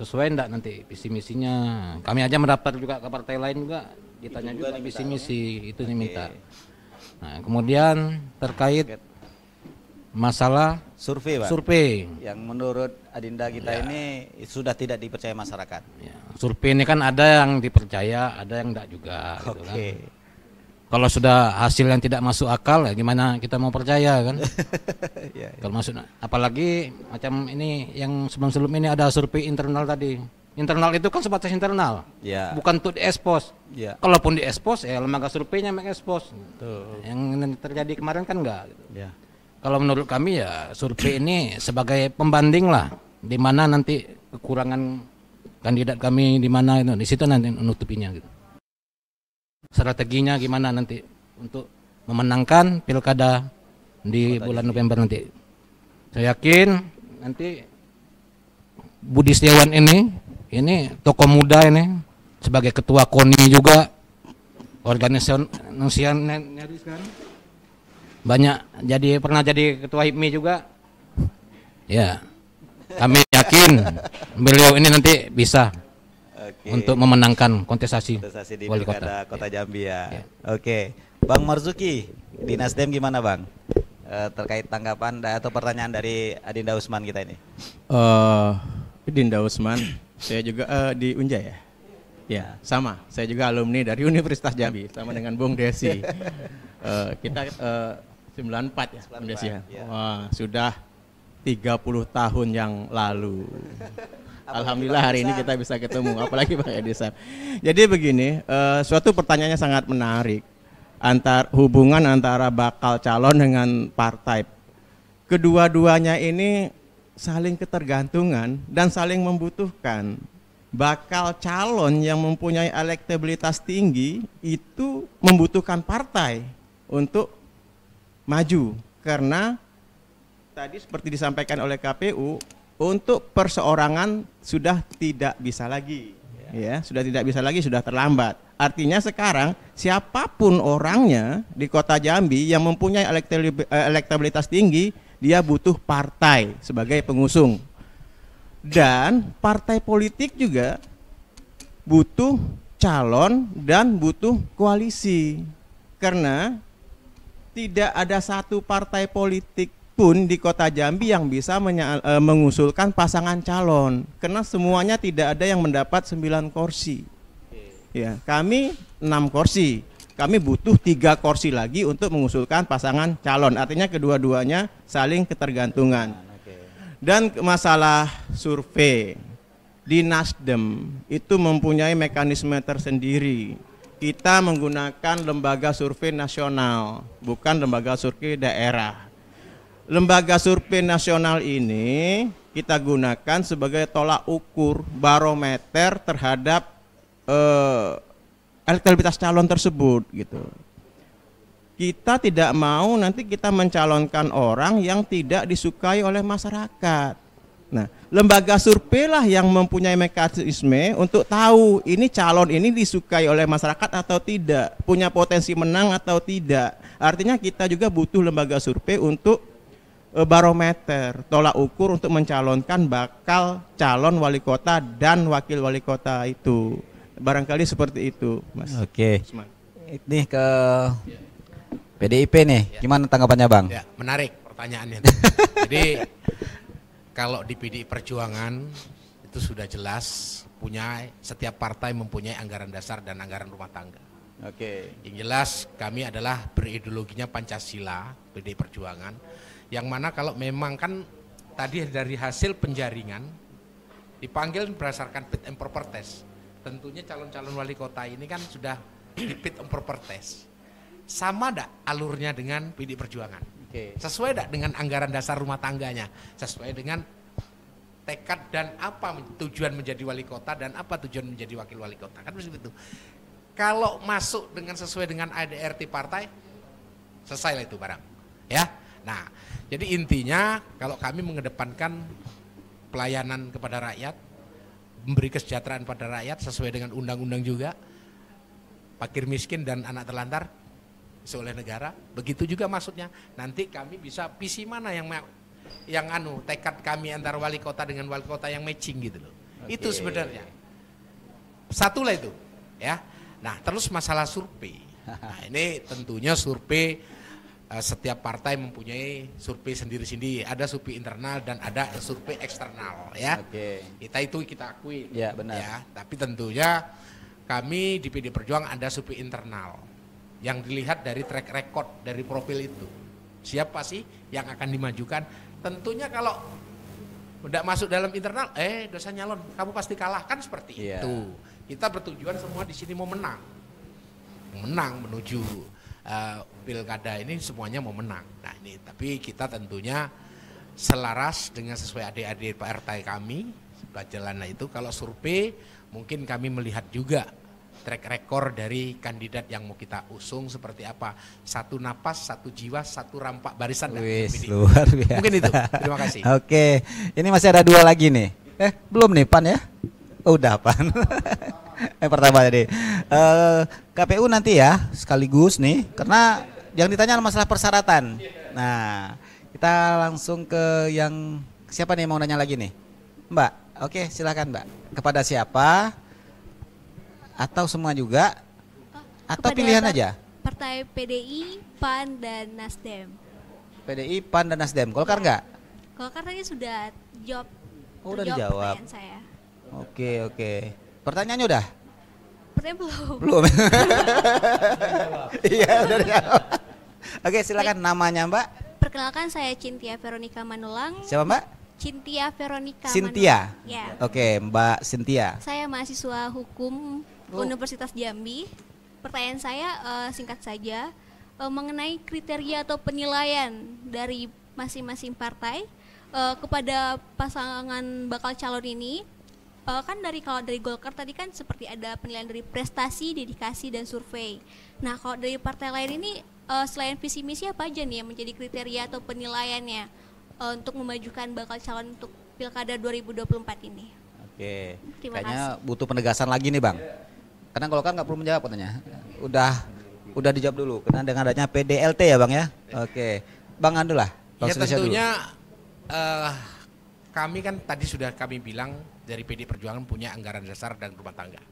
Speaker 5: sesuai enggak nanti visi misinya kami aja mendapat juga ke partai lain juga ditanya itu juga, juga visi misi ya? itu okay. minta nah kemudian terkait masalah survei Pak. survei
Speaker 1: yang menurut adinda kita ya. ini sudah tidak dipercaya masyarakat ya.
Speaker 5: survei ini kan ada yang dipercaya ada yang enggak juga okay. gitu kan. Kalau sudah hasil yang tidak masuk akal, ya gimana kita mau percaya kan? ya, ya. Kalau masuk, apalagi macam ini yang sebelum-sebelum ini ada survei internal tadi. Internal itu kan sebatas internal, ya. bukan untuk expose Ya. Kalaupun di expose ya lembaga surveinya mengekspos. Yang terjadi kemarin kan enggak. Gitu. Ya. Kalau menurut kami ya survei ini sebagai pembanding lah, di mana nanti kekurangan kandidat kami di mana itu, di situ nanti nutupinya gitu strateginya gimana nanti untuk memenangkan pilkada di Kota bulan November nanti. Saya yakin nanti Budi Setiawan ini, ini tokoh muda ini sebagai ketua KONI juga organisasi kan banyak jadi pernah jadi ketua HIPMI juga ya kami yakin beliau ini nanti bisa okay. untuk memenangkan kontestasi, kontestasi di wali kota.
Speaker 1: Kota ya. Jambi ya. Yeah. Oke, okay. Bang Marzuki di Nasdem gimana Bang? Uh, terkait tanggapan atau pertanyaan dari Adinda Usman kita ini.
Speaker 2: Uh, Usman, saya juga uh, di Unja ya? ya. Ya, sama. Saya juga alumni dari Universitas Jambi, sama dengan Bung Desi. uh, kita uh, 94 ya, Bung Desi. Ya. ya. Wah, sudah 30 tahun yang lalu. Alhamdulillah hari ini kita bisa ketemu, apalagi Pak Edison. Jadi begini, uh, suatu pertanyaannya sangat menarik antar hubungan antara bakal calon dengan partai. Kedua-duanya ini saling ketergantungan dan saling membutuhkan. Bakal calon yang mempunyai elektabilitas tinggi itu membutuhkan partai untuk maju karena tadi seperti disampaikan oleh KPU untuk perseorangan sudah tidak bisa lagi ya. ya sudah tidak bisa lagi sudah terlambat artinya sekarang siapapun orangnya di kota Jambi yang mempunyai eh, elektabilitas tinggi dia butuh partai sebagai pengusung dan partai politik juga butuh calon dan butuh koalisi karena tidak ada satu partai politik pun di Kota Jambi yang bisa e, mengusulkan pasangan calon karena semuanya tidak ada yang mendapat 9 kursi. Ya, kami 6 kursi. Kami butuh tiga kursi lagi untuk mengusulkan pasangan calon. Artinya kedua-duanya saling ketergantungan. Ah, Dan masalah survei di Nasdem itu mempunyai mekanisme tersendiri kita menggunakan lembaga survei nasional, bukan lembaga survei daerah lembaga survei nasional ini kita gunakan sebagai tolak ukur barometer terhadap eh, elektabilitas calon tersebut gitu. Kita tidak mau nanti kita mencalonkan orang yang tidak disukai oleh masyarakat. Nah, lembaga survei lah yang mempunyai mekanisme untuk tahu ini calon ini disukai oleh masyarakat atau tidak, punya potensi menang atau tidak. Artinya kita juga butuh lembaga survei untuk Eh, barometer, tolak ukur untuk mencalonkan bakal calon wali kota dan wakil wali kota itu. Barangkali seperti itu, Mas. Oke. Okay.
Speaker 1: Ini ke PDIP nih. Ya. Gimana tanggapannya, Bang? Ya,
Speaker 3: menarik pertanyaannya. Jadi kalau di PDI Perjuangan itu sudah jelas punya setiap partai mempunyai anggaran dasar dan anggaran rumah tangga. Oke. Okay. Yang jelas kami adalah berideologinya Pancasila, PDI Perjuangan yang mana kalau memang kan tadi dari hasil penjaringan dipanggil berdasarkan fit and proper test. Tentunya calon-calon wali kota ini kan sudah di fit and proper test. Sama tidak alurnya dengan PD Perjuangan? Sesuai tidak dengan anggaran dasar rumah tangganya? Sesuai dengan tekad dan apa tujuan menjadi wali kota dan apa tujuan menjadi wakil wali kota kan seperti itu kalau masuk dengan sesuai dengan ADRT partai selesai lah itu barang ya nah jadi intinya kalau kami mengedepankan pelayanan kepada rakyat, memberi kesejahteraan pada rakyat sesuai dengan undang-undang juga, pakir miskin dan anak terlantar seolah negara, begitu juga maksudnya. Nanti kami bisa visi mana yang yang anu tekad kami antar wali kota dengan wali kota yang matching gitu loh. Okay. Itu sebenarnya. Satu lah itu, ya. Nah, terus masalah survei. Nah, ini tentunya survei Eh, setiap partai mempunyai survei sendiri-sendiri. Ada survei internal dan ada survei eksternal ya. Oke. Kita itu kita akui. Ya, benar. Ya, tapi tentunya kami di PD Perjuangan ada survei internal yang dilihat dari track record dari profil itu. Siapa sih yang akan dimajukan? Tentunya kalau tidak masuk dalam internal, eh dosa nyalon, kamu pasti kalah kan seperti yeah. itu. Kita bertujuan semua di sini mau menang, menang menuju uh, pilkada ini semuanya mau menang. Nah ini tapi kita tentunya selaras dengan sesuai adik-adik partai kami jalan itu. Kalau survei mungkin kami melihat juga track record dari kandidat yang mau kita usung seperti apa satu napas satu jiwa satu rampak barisan Wih, luar biasa. mungkin itu terima kasih oke
Speaker 1: ini masih ada dua lagi nih eh belum nih pan ya oh, udah pan eh pertama tadi. Uh, eh, KPU nanti ya sekaligus nih karena yang ditanya masalah persyaratan. Nah, kita langsung ke yang siapa nih mau nanya lagi nih? Mbak. Oke, silakan Mbak. Kepada siapa? Atau semua juga? Oh, Atau Kepada pilihan aja?
Speaker 6: Partai PDI, PAN dan Nasdem.
Speaker 1: PDI, PAN dan Nasdem. Golkar iya. nggak?
Speaker 6: enggak? Golkar tadi sudah jawab. Oh, udah dijawab. Saya.
Speaker 1: Oke, oke. Pertanyaannya udah?
Speaker 6: Pertanyaan belum. Belum. Iya, udah
Speaker 1: Oke, silakan namanya, Mbak.
Speaker 6: Perkenalkan saya Cintia Veronica Manulang. Siapa, Mbak? Cintia Veronica. Cintia. Manulang. Ya.
Speaker 1: Oke, Mbak Cintia. Saya
Speaker 6: mahasiswa hukum oh. Universitas Jambi. Pertanyaan saya uh, singkat saja uh, mengenai kriteria atau penilaian dari masing-masing partai uh, kepada pasangan bakal calon ini uh, kan dari kalau dari Golkar tadi kan seperti ada penilaian dari prestasi, dedikasi dan survei. Nah, kalau dari partai lain ini uh, selain visi misi apa aja nih yang menjadi kriteria atau penilaiannya uh, untuk memajukan bakal calon untuk Pilkada 2024 ini? Oke. Terima Kayaknya
Speaker 1: kasih. butuh penegasan lagi nih, Bang. Karena kalau kan nggak perlu menjawab katanya. Udah udah dijawab dulu karena dengan adanya PDLT ya, Bang ya. Oke. Bang Andulah. Ya tentunya
Speaker 3: kami kan tadi sudah kami bilang dari PD Perjuangan punya anggaran dasar dan rumah tangga.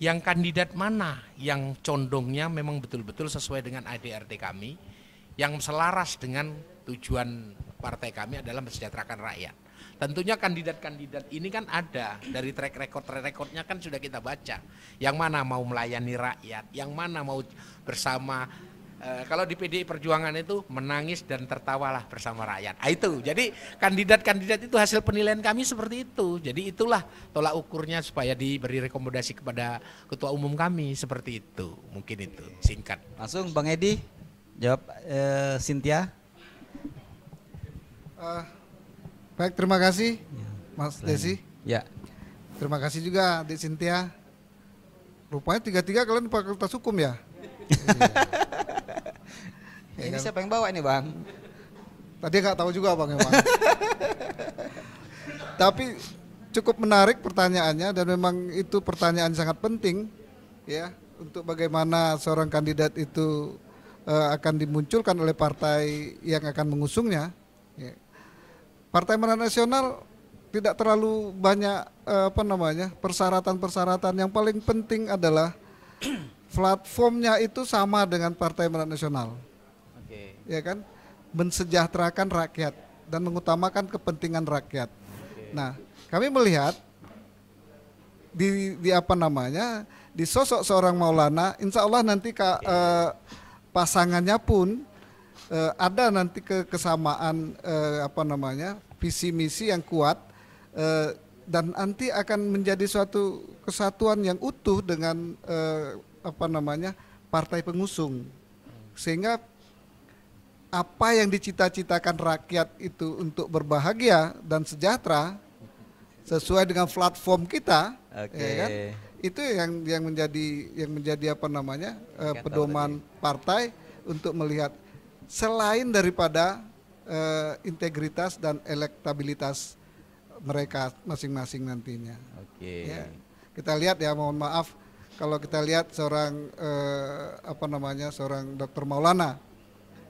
Speaker 3: Yang kandidat mana yang condongnya memang betul-betul sesuai dengan ADRT kami, yang selaras dengan tujuan partai kami adalah mesejahterakan rakyat. Tentunya kandidat-kandidat ini kan ada dari track record track recordnya kan sudah kita baca. Yang mana mau melayani rakyat, yang mana mau bersama Eh, kalau di PDI Perjuangan itu menangis dan tertawalah bersama rakyat. Nah, itu. Jadi kandidat-kandidat itu hasil penilaian kami seperti itu. Jadi itulah tolak ukurnya supaya diberi rekomendasi kepada ketua umum kami seperti itu. Mungkin
Speaker 1: itu singkat. Langsung Bang Edi
Speaker 4: jawab eh, Cynthia. Uh, baik, terima kasih ya, Mas Desi. Ya. Terima kasih juga Adik Cynthia. Rupanya tiga-tiga kalian fakultas hukum ya? ini kan? siapa yang bawa ini bang? Tadi nggak tahu juga bang emang. Tapi cukup menarik pertanyaannya dan memang itu pertanyaan sangat penting ya untuk bagaimana seorang kandidat itu uh, akan dimunculkan oleh partai yang akan mengusungnya. Ya. Partai Merah Nasional tidak terlalu banyak uh, apa namanya persyaratan-persyaratan yang paling penting adalah platformnya itu sama dengan Partai Merah Nasional. Oke. Okay. Ya kan? Mensejahterakan rakyat dan mengutamakan kepentingan rakyat. Okay. Nah, kami melihat di, di apa namanya di sosok seorang Maulana, insya Allah nanti ka, eh, pasangannya pun eh, ada nanti ke kesamaan eh, apa namanya visi misi yang kuat eh, dan nanti akan menjadi suatu kesatuan yang utuh dengan eh, apa namanya partai pengusung sehingga apa yang dicita-citakan rakyat itu untuk berbahagia dan sejahtera sesuai dengan platform kita okay. ya kan itu yang yang menjadi yang menjadi apa namanya eh, pedoman partai untuk melihat selain daripada eh, integritas dan elektabilitas mereka masing-masing nantinya. Okay. Ya. Kita lihat ya mohon maaf kalau kita lihat seorang eh, apa namanya seorang Dokter Maulana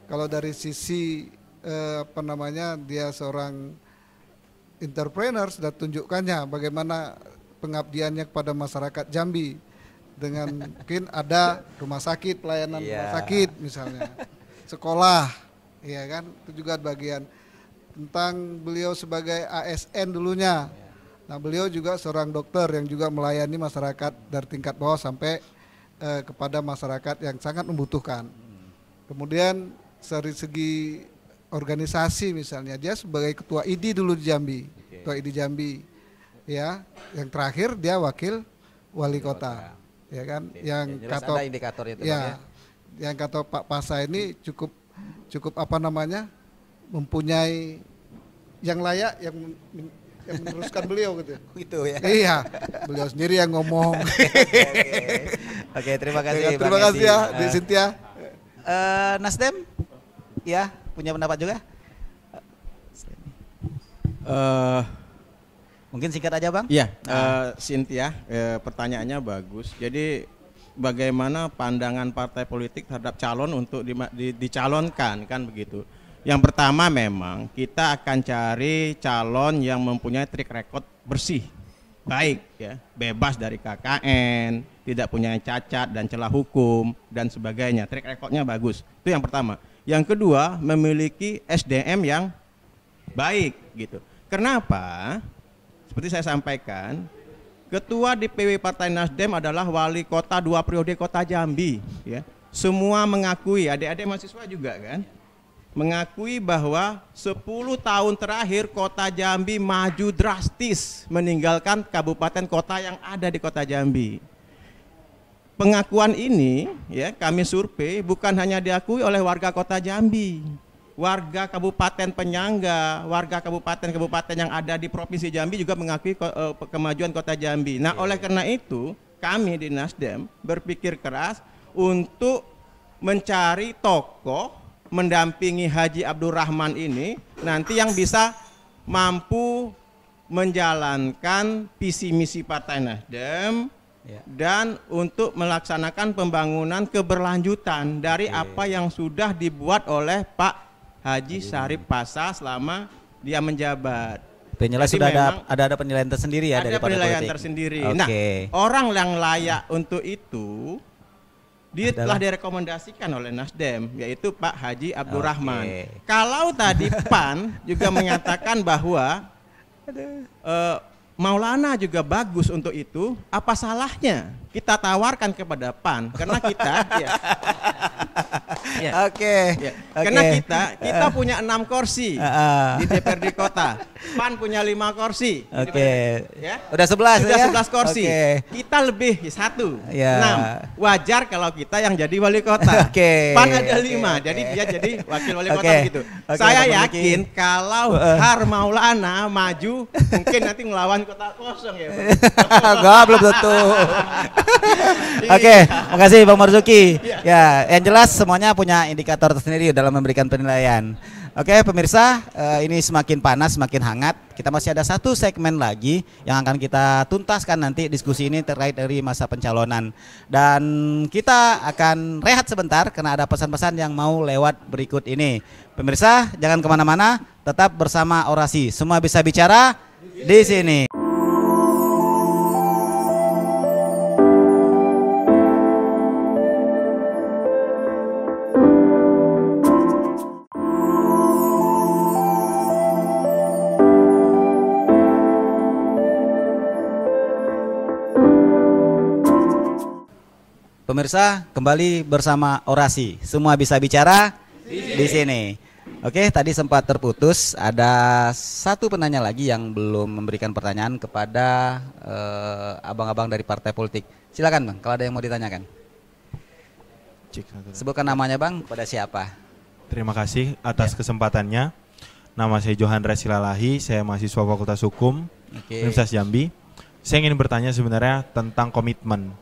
Speaker 4: kalau dari sisi eh, apa namanya dia seorang entrepreneur sudah tunjukkannya bagaimana pengabdiannya kepada masyarakat Jambi dengan mungkin ada rumah sakit pelayanan yeah. rumah iya. sakit misalnya sekolah ya kan itu juga bagian tentang beliau sebagai ASN dulunya yeah Nah beliau juga seorang dokter yang juga melayani masyarakat dari tingkat bawah sampai eh, kepada masyarakat yang sangat membutuhkan. Kemudian dari segi organisasi misalnya dia sebagai ketua idi dulu di Jambi, okay. ketua idi Jambi, ya. Yang terakhir dia wakil wali kota, ya kan? Yang ya, kata indikator itu ya, ya. Yang kata Pak Pasa ini cukup cukup apa namanya mempunyai yang layak yang yang meneruskan beliau gitu. Ya. Gitu ya. Iya, beliau sendiri yang ngomong. Oke, okay. okay, terima kasih. Ya, terima Bang kasih ya, uh, Di Cynthia.
Speaker 1: Eh. Uh, eh, Nasdem, ya punya pendapat juga? Uh, Mungkin singkat aja bang. Iya, uh,
Speaker 2: Sintia, Cynthia, uh, pertanyaannya bagus. Jadi bagaimana pandangan partai politik terhadap calon untuk di, di, dicalonkan kan begitu? Yang pertama memang kita akan cari calon yang mempunyai trik record bersih, baik ya, bebas dari KKN, tidak punya cacat dan celah hukum dan sebagainya. Trik recordnya bagus. Itu yang pertama. Yang kedua, memiliki SDM yang baik gitu. Kenapa? Seperti saya sampaikan, ketua DPW Partai Nasdem adalah wali kota dua periode kota Jambi ya. Semua mengakui, adik-adik mahasiswa juga kan mengakui bahwa 10 tahun terakhir kota Jambi maju drastis meninggalkan kabupaten kota yang ada di kota Jambi. Pengakuan ini ya kami survei bukan hanya diakui oleh warga kota Jambi, warga kabupaten penyangga, warga kabupaten-kabupaten yang ada di provinsi Jambi juga mengakui eh, kemajuan kota Jambi. Nah, iya. oleh karena itu kami di Nasdem berpikir keras untuk mencari tokoh mendampingi Haji Abdurrahman ini nanti yang bisa mampu menjalankan visi misi Partai Nasdem ya. dan untuk melaksanakan pembangunan keberlanjutan dari Oke. apa yang sudah dibuat oleh Pak Haji Syarif Pasa selama dia menjabat.
Speaker 1: Penilaian sudah ada ada ada penilaian tersendiri ya ada dari penilaian politik. tersendiri. Okay. Nah,
Speaker 2: orang yang layak untuk itu dia adalah... telah direkomendasikan oleh Nasdem yaitu Pak Haji Abdurrahman. Okay. Kalau tadi PAN juga menyatakan bahwa uh, Maulana juga bagus untuk itu, apa salahnya kita tawarkan kepada PAN karena kita ya. ya. Oke. Okay. Ya. Okay. Karena kita kita uh. punya enam kursi uh, uh. di DPRD kota. PAN punya lima kursi. Oke. Okay. Ya. Udah sebelas Sudah ya. kursi. Okay. Kita lebih satu. Yeah. Enam. Wajar kalau kita yang jadi wali kota. Oke. Okay. PAN ada lima. Okay. Jadi dia jadi wakil wali okay. kota gitu Okay, Saya Bapak yakin mungkin? kalau uh. Har Maulana maju mungkin nanti ngelawan kota
Speaker 1: kosong ya. Enggak belum tentu. Oke, makasih Bang Marzuki. Ya, yang jelas semuanya punya indikator tersendiri dalam memberikan penilaian. Oke pemirsa, uh, ini semakin panas, semakin hangat. Kita masih ada satu segmen lagi yang akan kita tuntaskan nanti diskusi ini terkait dari masa pencalonan. Dan kita akan rehat sebentar karena ada pesan-pesan yang mau lewat berikut ini. Pemirsa, jangan kemana-mana, tetap bersama orasi. Semua bisa bicara di sini. Pemirsa, kembali bersama orasi. Semua bisa bicara di sini. Oke, tadi sempat terputus. Ada satu penanya lagi yang belum memberikan pertanyaan kepada abang eh, abang-abang dari partai politik. Silakan bang, kalau ada yang mau ditanyakan. Sebutkan namanya bang, pada siapa?
Speaker 8: Terima kasih atas ya. kesempatannya. Nama saya Johan Silalahi, saya mahasiswa Fakultas Hukum Universitas Jambi. Saya ingin bertanya sebenarnya tentang komitmen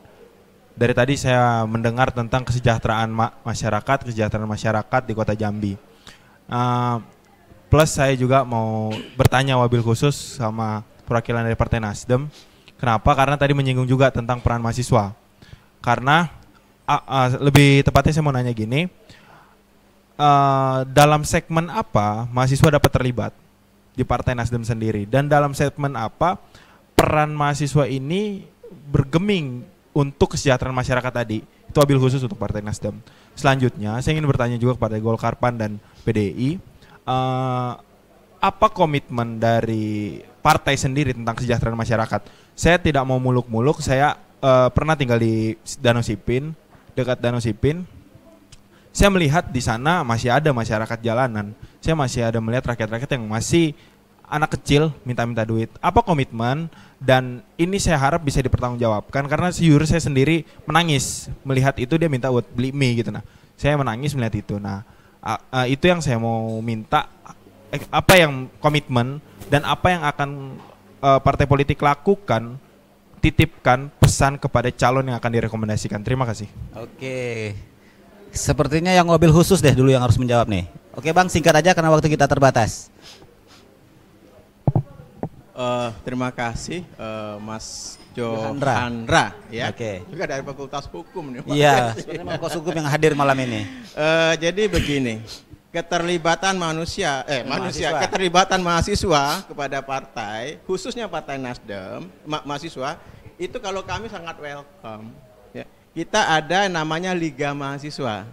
Speaker 8: dari tadi saya mendengar tentang kesejahteraan ma masyarakat, kesejahteraan masyarakat di Kota Jambi. Uh, plus saya juga mau bertanya wabil khusus sama perwakilan dari Partai Nasdem. Kenapa? Karena tadi menyinggung juga tentang peran mahasiswa. Karena uh, uh, lebih tepatnya saya mau nanya gini, uh, dalam segmen apa mahasiswa dapat terlibat di Partai Nasdem sendiri dan dalam segmen apa peran mahasiswa ini bergeming untuk kesejahteraan masyarakat tadi. Itu wabil khusus untuk Partai Nasdem. Selanjutnya, saya ingin bertanya juga kepada Golkar, PAN, dan PDI. Uh, eh, apa komitmen dari partai sendiri tentang kesejahteraan masyarakat? Saya tidak mau muluk-muluk, saya uh, pernah tinggal di Danau Sipin, dekat Danau Sipin. Saya melihat di sana masih ada masyarakat jalanan. Saya masih ada melihat rakyat-rakyat yang masih anak kecil minta-minta duit. Apa komitmen dan ini saya harap bisa dipertanggungjawabkan karena si Yuri saya sendiri menangis melihat itu dia minta buat beli mie gitu nah. Saya menangis melihat itu. Nah, itu yang saya mau minta eh, apa yang komitmen dan apa yang akan e, partai politik lakukan titipkan pesan kepada calon yang akan direkomendasikan. Terima kasih.
Speaker 1: Oke.
Speaker 8: Sepertinya yang mobil khusus deh dulu yang harus menjawab nih. Oke Bang, singkat aja karena waktu kita terbatas.
Speaker 2: Uh, terima kasih uh, Mas Johandra ya. Oke. Okay. Juga dari Fakultas Hukum nih. Iya. Sebenarnya Fakultas Hukum yang hadir malam ini. Uh, jadi begini, keterlibatan manusia eh manusia mahasiswa. keterlibatan mahasiswa kepada partai khususnya partai Nasdem ma mahasiswa itu kalau kami sangat welcome. Ya. Kita ada namanya Liga Mahasiswa.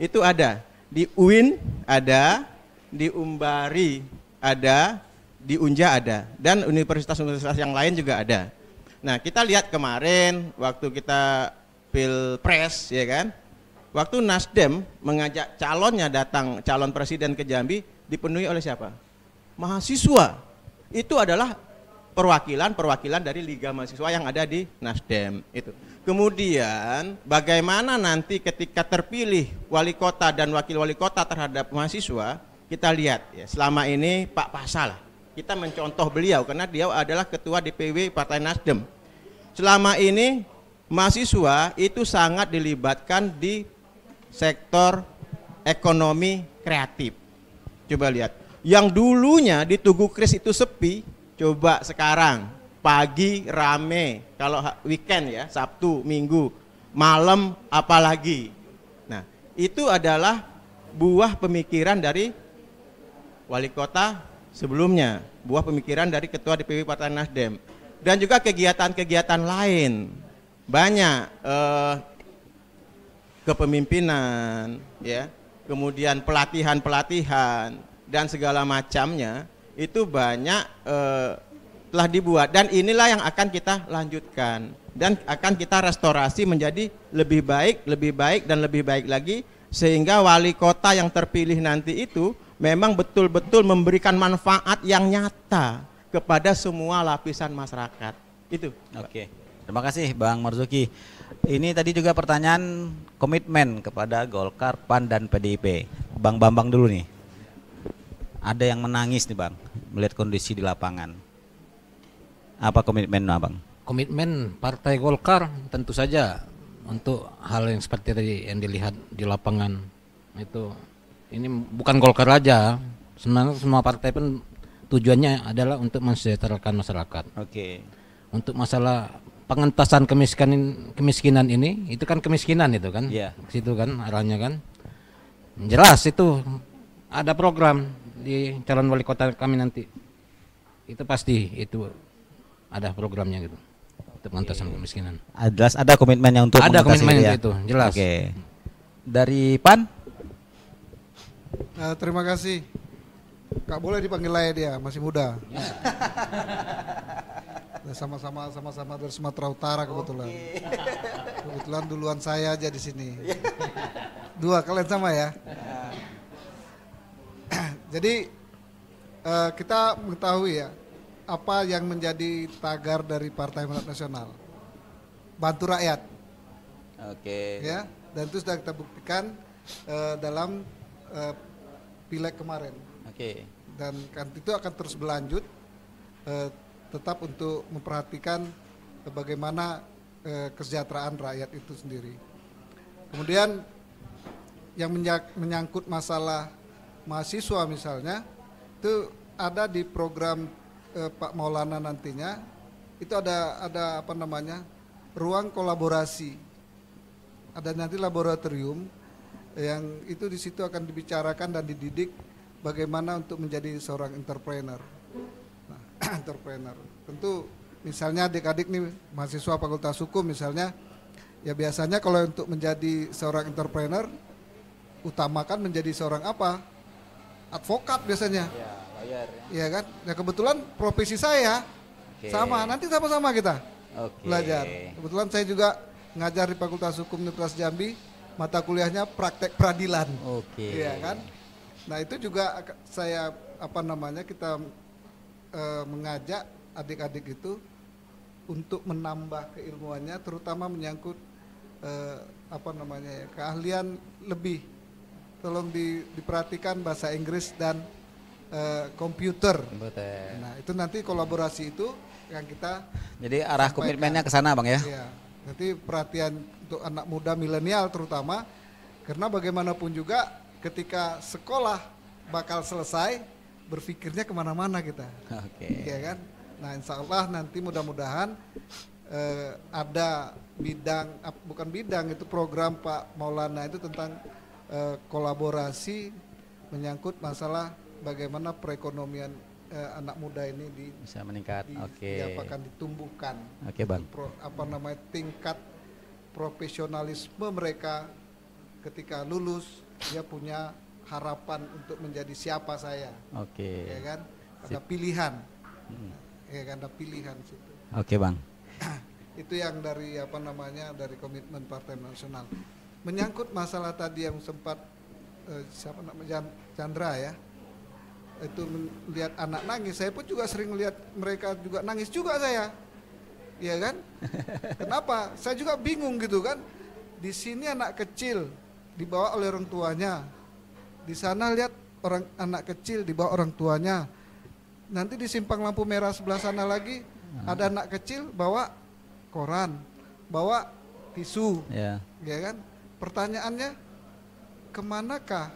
Speaker 2: Itu ada di UIN ada, di Umbari ada, di Unja ada dan universitas-universitas yang lain juga ada. Nah, kita lihat kemarin waktu kita pilpres ya kan. Waktu Nasdem mengajak calonnya datang calon presiden ke Jambi dipenuhi oleh siapa? Mahasiswa. Itu adalah perwakilan-perwakilan dari liga mahasiswa yang ada di Nasdem itu. Kemudian bagaimana nanti ketika terpilih wali kota dan wakil wali kota terhadap mahasiswa kita lihat ya selama ini Pak Pasal kita mencontoh beliau karena dia adalah ketua DPW Partai Nasdem. Selama ini mahasiswa itu sangat dilibatkan di sektor ekonomi kreatif. Coba lihat, yang dulunya di Tugu Kris itu sepi, coba sekarang pagi rame, kalau weekend ya, Sabtu, Minggu, malam apalagi. Nah, itu adalah buah pemikiran dari wali kota sebelumnya, buah pemikiran dari Ketua DPW Partai Nasdem. Dan juga kegiatan-kegiatan lain, banyak eh, kepemimpinan, ya, kemudian pelatihan-pelatihan dan segala macamnya itu banyak eh, telah dibuat dan inilah yang akan kita lanjutkan dan akan kita restorasi menjadi lebih baik, lebih baik dan lebih baik lagi sehingga wali kota yang terpilih nanti itu memang betul-betul memberikan manfaat yang nyata kepada semua lapisan masyarakat. Itu. Oke. Okay.
Speaker 1: Terima kasih Bang Marzuki. Ini tadi juga pertanyaan komitmen kepada Golkar, PAN dan PDIP. Bang Bambang dulu nih. Ada yang menangis nih Bang melihat kondisi di lapangan. Apa komitmen Bang?
Speaker 5: Komitmen Partai Golkar tentu saja untuk hal yang seperti tadi yang dilihat di lapangan itu ini bukan Golkar aja. Sebenarnya semua partai pun tujuannya adalah untuk mensejahterakan masyarakat. Oke. Okay. Untuk masalah pengentasan kemiskinan kemiskinan ini, itu kan kemiskinan itu kan. ya Yeah. Situ kan arahnya kan. Jelas itu ada program di calon wali kota kami nanti. Itu pasti itu ada programnya gitu. Untuk pengentasan okay. kemiskinan.
Speaker 1: Ah, jelas ada komitmen yang untuk Ada komitmen ya? itu, jelas. Oke.
Speaker 5: Okay. Hmm.
Speaker 4: Dari PAN Uh, terima kasih. Kak boleh dipanggil lain dia, ya, masih muda. Nah, sama-sama sama-sama dari Sumatera Utara kebetulan. Okay. Kebetulan duluan saya aja di sini. Iya. Dua kalian sama ya. Iya. Jadi uh, kita mengetahui ya apa yang menjadi tagar dari Partai Manat Nasional. Bantu rakyat.
Speaker 1: Oke. Okay. Ya,
Speaker 4: dan itu sudah kita buktikan uh, dalam uh, pileg kemarin. Oke. Okay. Dan kan itu akan terus berlanjut uh, tetap untuk memperhatikan bagaimana uh, kesejahteraan rakyat itu sendiri. Kemudian yang menyangkut masalah mahasiswa misalnya itu ada di program eh, Pak Maulana nantinya itu ada ada apa namanya ruang kolaborasi ada nanti laboratorium yang itu di situ akan dibicarakan dan dididik bagaimana untuk menjadi seorang entrepreneur. Nah, entrepreneur. Tentu misalnya adik-adik nih mahasiswa Fakultas Hukum misalnya ya biasanya kalau untuk menjadi seorang entrepreneur utamakan menjadi seorang apa? Advokat biasanya. Iya, ya, lawyer. Iya kan? Nah, kebetulan profesi saya okay. sama, nanti sama-sama kita. Okay. Belajar. Kebetulan saya juga ngajar di Fakultas Hukum Universitas Jambi mata kuliahnya praktek peradilan. Oke. Okay. Iya kan? Nah, itu juga saya apa namanya kita e, mengajak adik-adik itu untuk menambah keilmuannya terutama menyangkut e, apa namanya ya, keahlian lebih. Tolong di, diperhatikan bahasa Inggris dan eh, komputer. Nah, itu nanti kolaborasi itu yang kita Jadi arah komitmennya ke sana, Bang ya. Iya. Nanti perhatian untuk anak muda milenial terutama karena bagaimanapun juga ketika sekolah bakal selesai berpikirnya kemana-mana kita. Oke. Okay. Ya kan. Nah insya Allah nanti mudah-mudahan eh, ada bidang bukan bidang itu program Pak Maulana itu tentang eh, kolaborasi menyangkut masalah bagaimana perekonomian uh, anak muda ini di, bisa meningkat. Oke. Okay. akan ditumbuhkan. Oke okay, bang. Pro, apa namanya tingkat profesionalisme mereka ketika lulus dia punya harapan untuk menjadi siapa saya.
Speaker 1: Oke. Okay. Ya kan?
Speaker 4: Ada Sip. pilihan. Hmm. Ya kan ada pilihan situ. Oke, okay, Bang. Itu yang dari apa namanya? dari komitmen Partai Nasional. Menyangkut masalah tadi yang sempat uh, siapa namanya Chandra ya itu melihat anak nangis saya pun juga sering melihat mereka juga nangis juga saya ya kan kenapa saya juga bingung gitu kan di sini anak kecil dibawa oleh orang tuanya di sana lihat orang anak kecil dibawa orang tuanya nanti di simpang lampu merah sebelah sana lagi hmm. ada anak kecil bawa koran bawa tisu ya, iya kan pertanyaannya kemanakah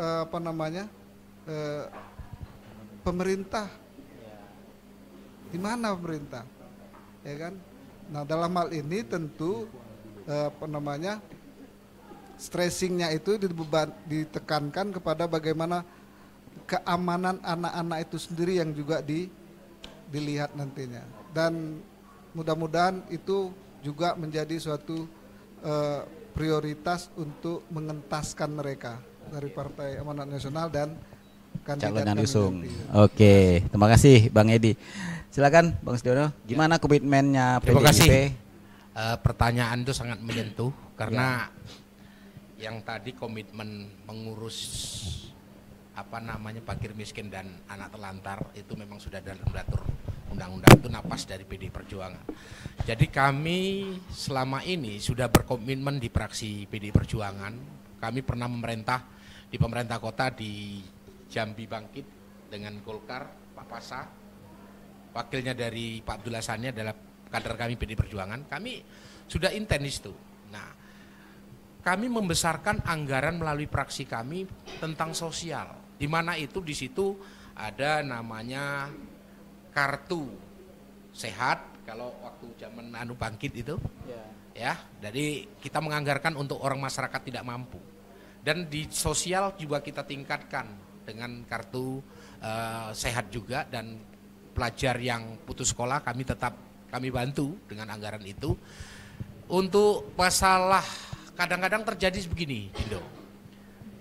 Speaker 4: uh, apa namanya Eh, pemerintah di mana pemerintah ya kan nah dalam hal ini tentu eh, apa namanya stressingnya itu dibeban, ditekankan kepada bagaimana keamanan anak-anak itu sendiri yang juga di, dilihat nantinya dan mudah-mudahan itu juga menjadi suatu uh, prioritas untuk mengentaskan mereka dari Partai Amanat Nasional dan calon yang diusung.
Speaker 1: Iya. Oke, terima kasih Bang Edi. Silakan Bang Sedono, ya. gimana ya. komitmennya PDIP?
Speaker 3: Terima kasih. Uh, pertanyaan itu sangat menyentuh karena ya. yang tadi komitmen mengurus apa namanya pakir miskin dan anak terlantar itu memang sudah dalam datur undang-undang itu napas dari PD Perjuangan. Jadi kami selama ini sudah berkomitmen di praksi PD Perjuangan. Kami pernah memerintah di pemerintah kota di Jambi Bangkit dengan Golkar, Pak Pasa. Wakilnya dari Pak Abdullah Sani adalah kader kami PD Perjuangan. Kami sudah intens itu. Nah, kami membesarkan anggaran melalui praksi kami tentang sosial. Di mana itu di situ ada namanya kartu sehat kalau waktu zaman anu bangkit itu. Yeah. Ya, jadi kita menganggarkan untuk orang masyarakat tidak mampu. Dan di sosial juga kita tingkatkan dengan kartu uh, sehat juga dan pelajar yang putus sekolah kami tetap kami bantu dengan anggaran itu. Untuk masalah kadang-kadang terjadi begini, Dindo.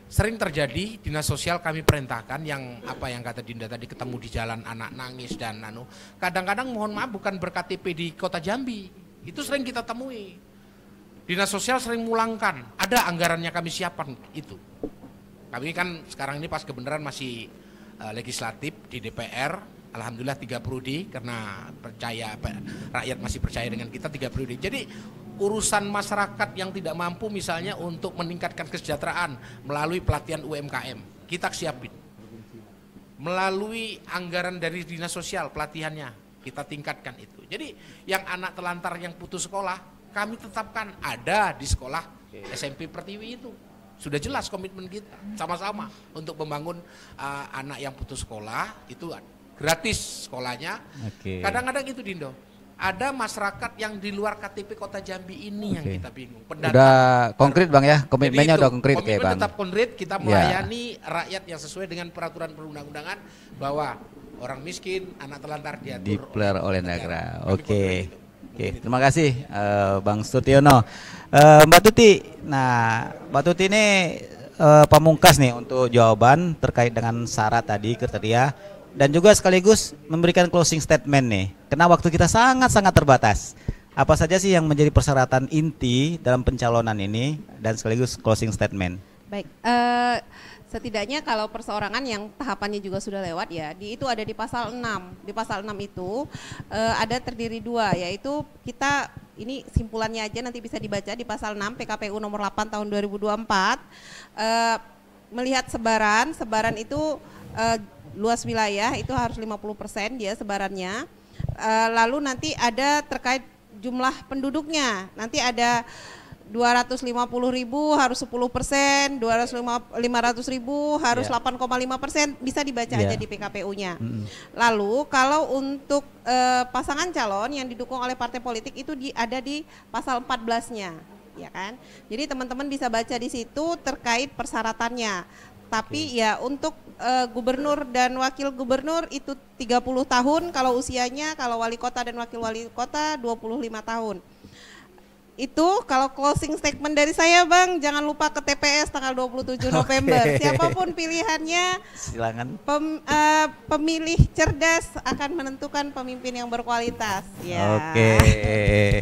Speaker 3: Sering terjadi dinas sosial kami perintahkan yang apa yang kata Dinda tadi ketemu di jalan anak nangis dan anu. Kadang-kadang mohon maaf bukan berKTP di Kota Jambi. Itu sering kita temui. Dinas sosial sering mulangkan, ada anggarannya kami siapkan itu kami kan sekarang ini pas kebenaran masih uh, legislatif di DPR alhamdulillah tiga periode karena percaya rakyat masih percaya dengan kita tiga periode jadi urusan masyarakat yang tidak mampu misalnya untuk meningkatkan kesejahteraan melalui pelatihan UMKM kita siapin melalui anggaran dari dinas sosial pelatihannya kita tingkatkan itu jadi yang anak telantar yang putus sekolah kami tetapkan ada di sekolah SMP Pertiwi itu sudah jelas komitmen kita sama-sama untuk membangun uh, anak yang putus sekolah itu gratis sekolahnya. kadang Kadang-kadang itu Dindo. Ada masyarakat yang di luar KTP Kota Jambi ini okay. yang kita bingung. Pendatang udah konkret
Speaker 5: Bang
Speaker 1: ya, komitmennya itu, udah konkret
Speaker 5: komitmen Bang. tetap konkret, kita ya. melayani
Speaker 3: yeah. rakyat yang sesuai dengan peraturan perundang-undangan bahwa orang miskin, anak telantar diatur
Speaker 1: Dipler oleh negara. Oke. Oke, terima kasih uh, Bang Sutiono uh, Mbak Tuti. Nah, Mbak Tuti ini uh, pamungkas nih untuk jawaban terkait dengan syarat tadi kriteria dan juga sekaligus memberikan closing statement nih. Karena waktu kita sangat-sangat terbatas. Apa saja sih yang menjadi persyaratan inti dalam pencalonan ini dan sekaligus closing statement?
Speaker 6: Baik, uh, setidaknya kalau perseorangan yang tahapannya juga sudah lewat ya, di itu ada di pasal 6. Di pasal 6 itu uh, ada terdiri dua yaitu kita ini simpulannya aja nanti bisa dibaca di pasal 6 PKPU nomor 8 tahun 2024 eh, melihat sebaran, sebaran itu eh, luas wilayah itu harus 50% dia sebarannya. Eh, lalu nanti ada terkait jumlah penduduknya. Nanti ada 250 ribu harus 10 persen, 500 ribu harus yeah. Iya. 8,5 persen, bisa dibaca yeah. aja iya. di PKPU-nya. Mm Lalu kalau untuk uh, pasangan calon yang didukung oleh partai politik itu di, ada di pasal 14-nya, ya kan? Jadi teman-teman bisa baca di situ terkait persyaratannya. Tapi okay. ya untuk uh, gubernur dan wakil gubernur itu 30 tahun kalau usianya, kalau wali kota dan wakil wali kota 25 tahun itu kalau closing statement dari saya Bang, jangan lupa ke TPS tanggal 27 November. Okay. Siapapun pilihannya, silangan Pem, uh, pemilih cerdas akan menentukan pemimpin yang berkualitas. Ya. Oke.
Speaker 1: Okay.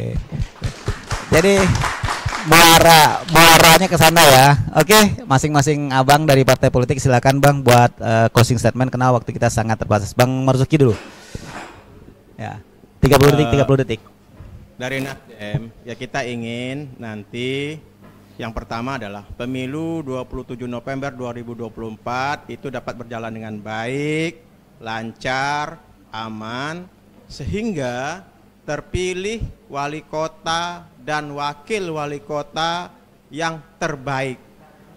Speaker 1: Jadi muara muaranya ke sana ya. Oke, okay. masing-masing abang dari partai politik silakan Bang buat uh, closing statement karena waktu kita sangat terbatas. Bang Marzuki dulu. Ya. 30 detik, 30 detik
Speaker 2: dari Nasdem ya kita ingin nanti yang pertama adalah pemilu 27 November 2024 itu dapat berjalan dengan baik, lancar, aman sehingga terpilih wali kota dan wakil wali kota yang terbaik.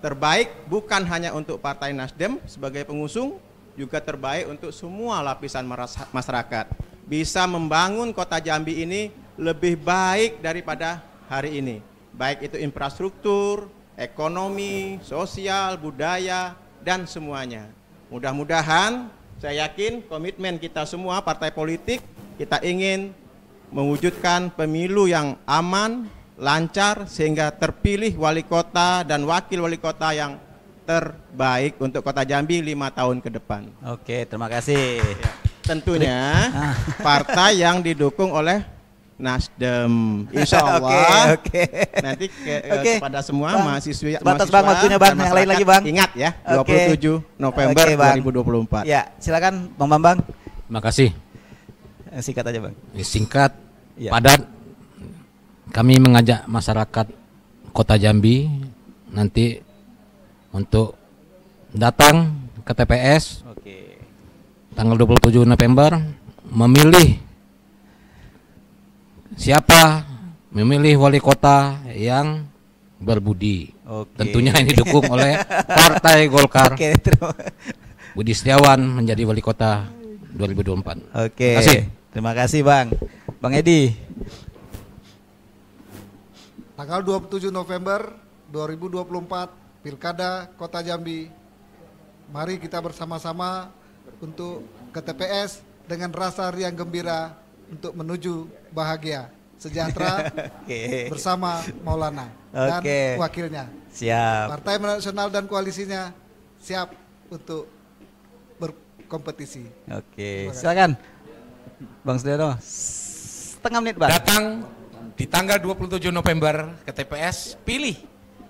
Speaker 2: Terbaik bukan hanya untuk Partai Nasdem sebagai pengusung, juga terbaik untuk semua lapisan masyarakat. Bisa membangun kota Jambi ini lebih baik daripada hari ini. Baik itu infrastruktur, ekonomi, sosial, budaya, dan semuanya. Mudah-mudahan saya yakin komitmen kita semua partai politik kita ingin mewujudkan pemilu yang aman, lancar sehingga terpilih wali kota dan wakil wali kota yang terbaik untuk Kota Jambi lima tahun ke depan. Oke, terima kasih. Iya. Tentunya ah. partai yang didukung oleh Nasdem. Insya Allah. Oke. okay, okay. Nanti ke, eh, okay. kepada semua bang, mahasiswa batas mahasiswa, bang waktunya bang yang lain lagi bang. Ingat ya, okay. 27 November okay,
Speaker 1: 2024. Ya, silakan Bang Bambang. Terima kasih. Eh, singkat aja Bang.
Speaker 5: Ya, singkat, ya. padat. Kami mengajak masyarakat Kota Jambi nanti untuk datang ke TPS. Oke. Okay. Tanggal 27 November memilih siapa memilih wali kota yang berbudi. Oke. Tentunya ini didukung oleh Partai Golkar. Oke, Budi Setiawan
Speaker 1: menjadi wali kota 2024. Oke. Terima kasih. Terima kasih Bang. Bang Edi.
Speaker 4: Tanggal 27 November 2024 Pilkada Kota Jambi. Mari kita bersama-sama untuk ke TPS dengan rasa riang gembira untuk menuju bahagia sejahtera okay. bersama Maulana dan wakilnya.
Speaker 1: Siap.
Speaker 4: Partai Nasional dan koalisinya siap untuk berkompetisi. Oke, okay. silakan. Bang Sudono, setengah
Speaker 3: menit Bang. Datang di tanggal 27 November ke TPS, pilih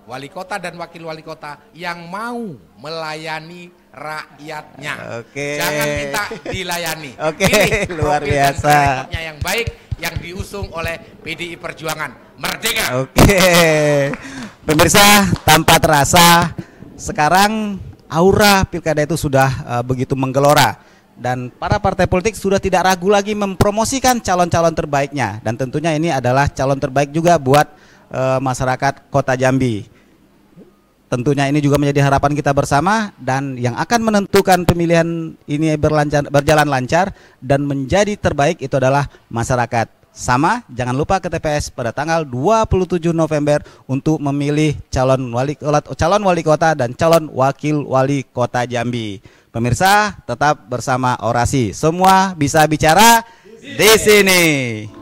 Speaker 3: wali kota dan wakil wali kota yang mau melayani rakyatnya. Oke. Jangan kita dilayani. Oke. luar biasa. yang baik yang diusung oleh PDI Perjuangan. Merdeka. Oke.
Speaker 7: Pemirsa,
Speaker 1: tanpa terasa sekarang aura pilkada itu sudah uh, begitu menggelora dan para partai politik sudah tidak ragu lagi mempromosikan calon-calon terbaiknya dan tentunya ini adalah calon terbaik juga buat uh, masyarakat Kota Jambi. Tentunya ini juga menjadi harapan kita bersama dan yang akan menentukan pemilihan ini berlancar, berjalan lancar dan menjadi terbaik itu adalah masyarakat. Sama, jangan lupa ke TPS pada tanggal 27 November untuk memilih calon wali calon wali kota dan calon wakil wali kota Jambi. Pemirsa, tetap bersama Orasi. Semua bisa bicara di sini. Di sini.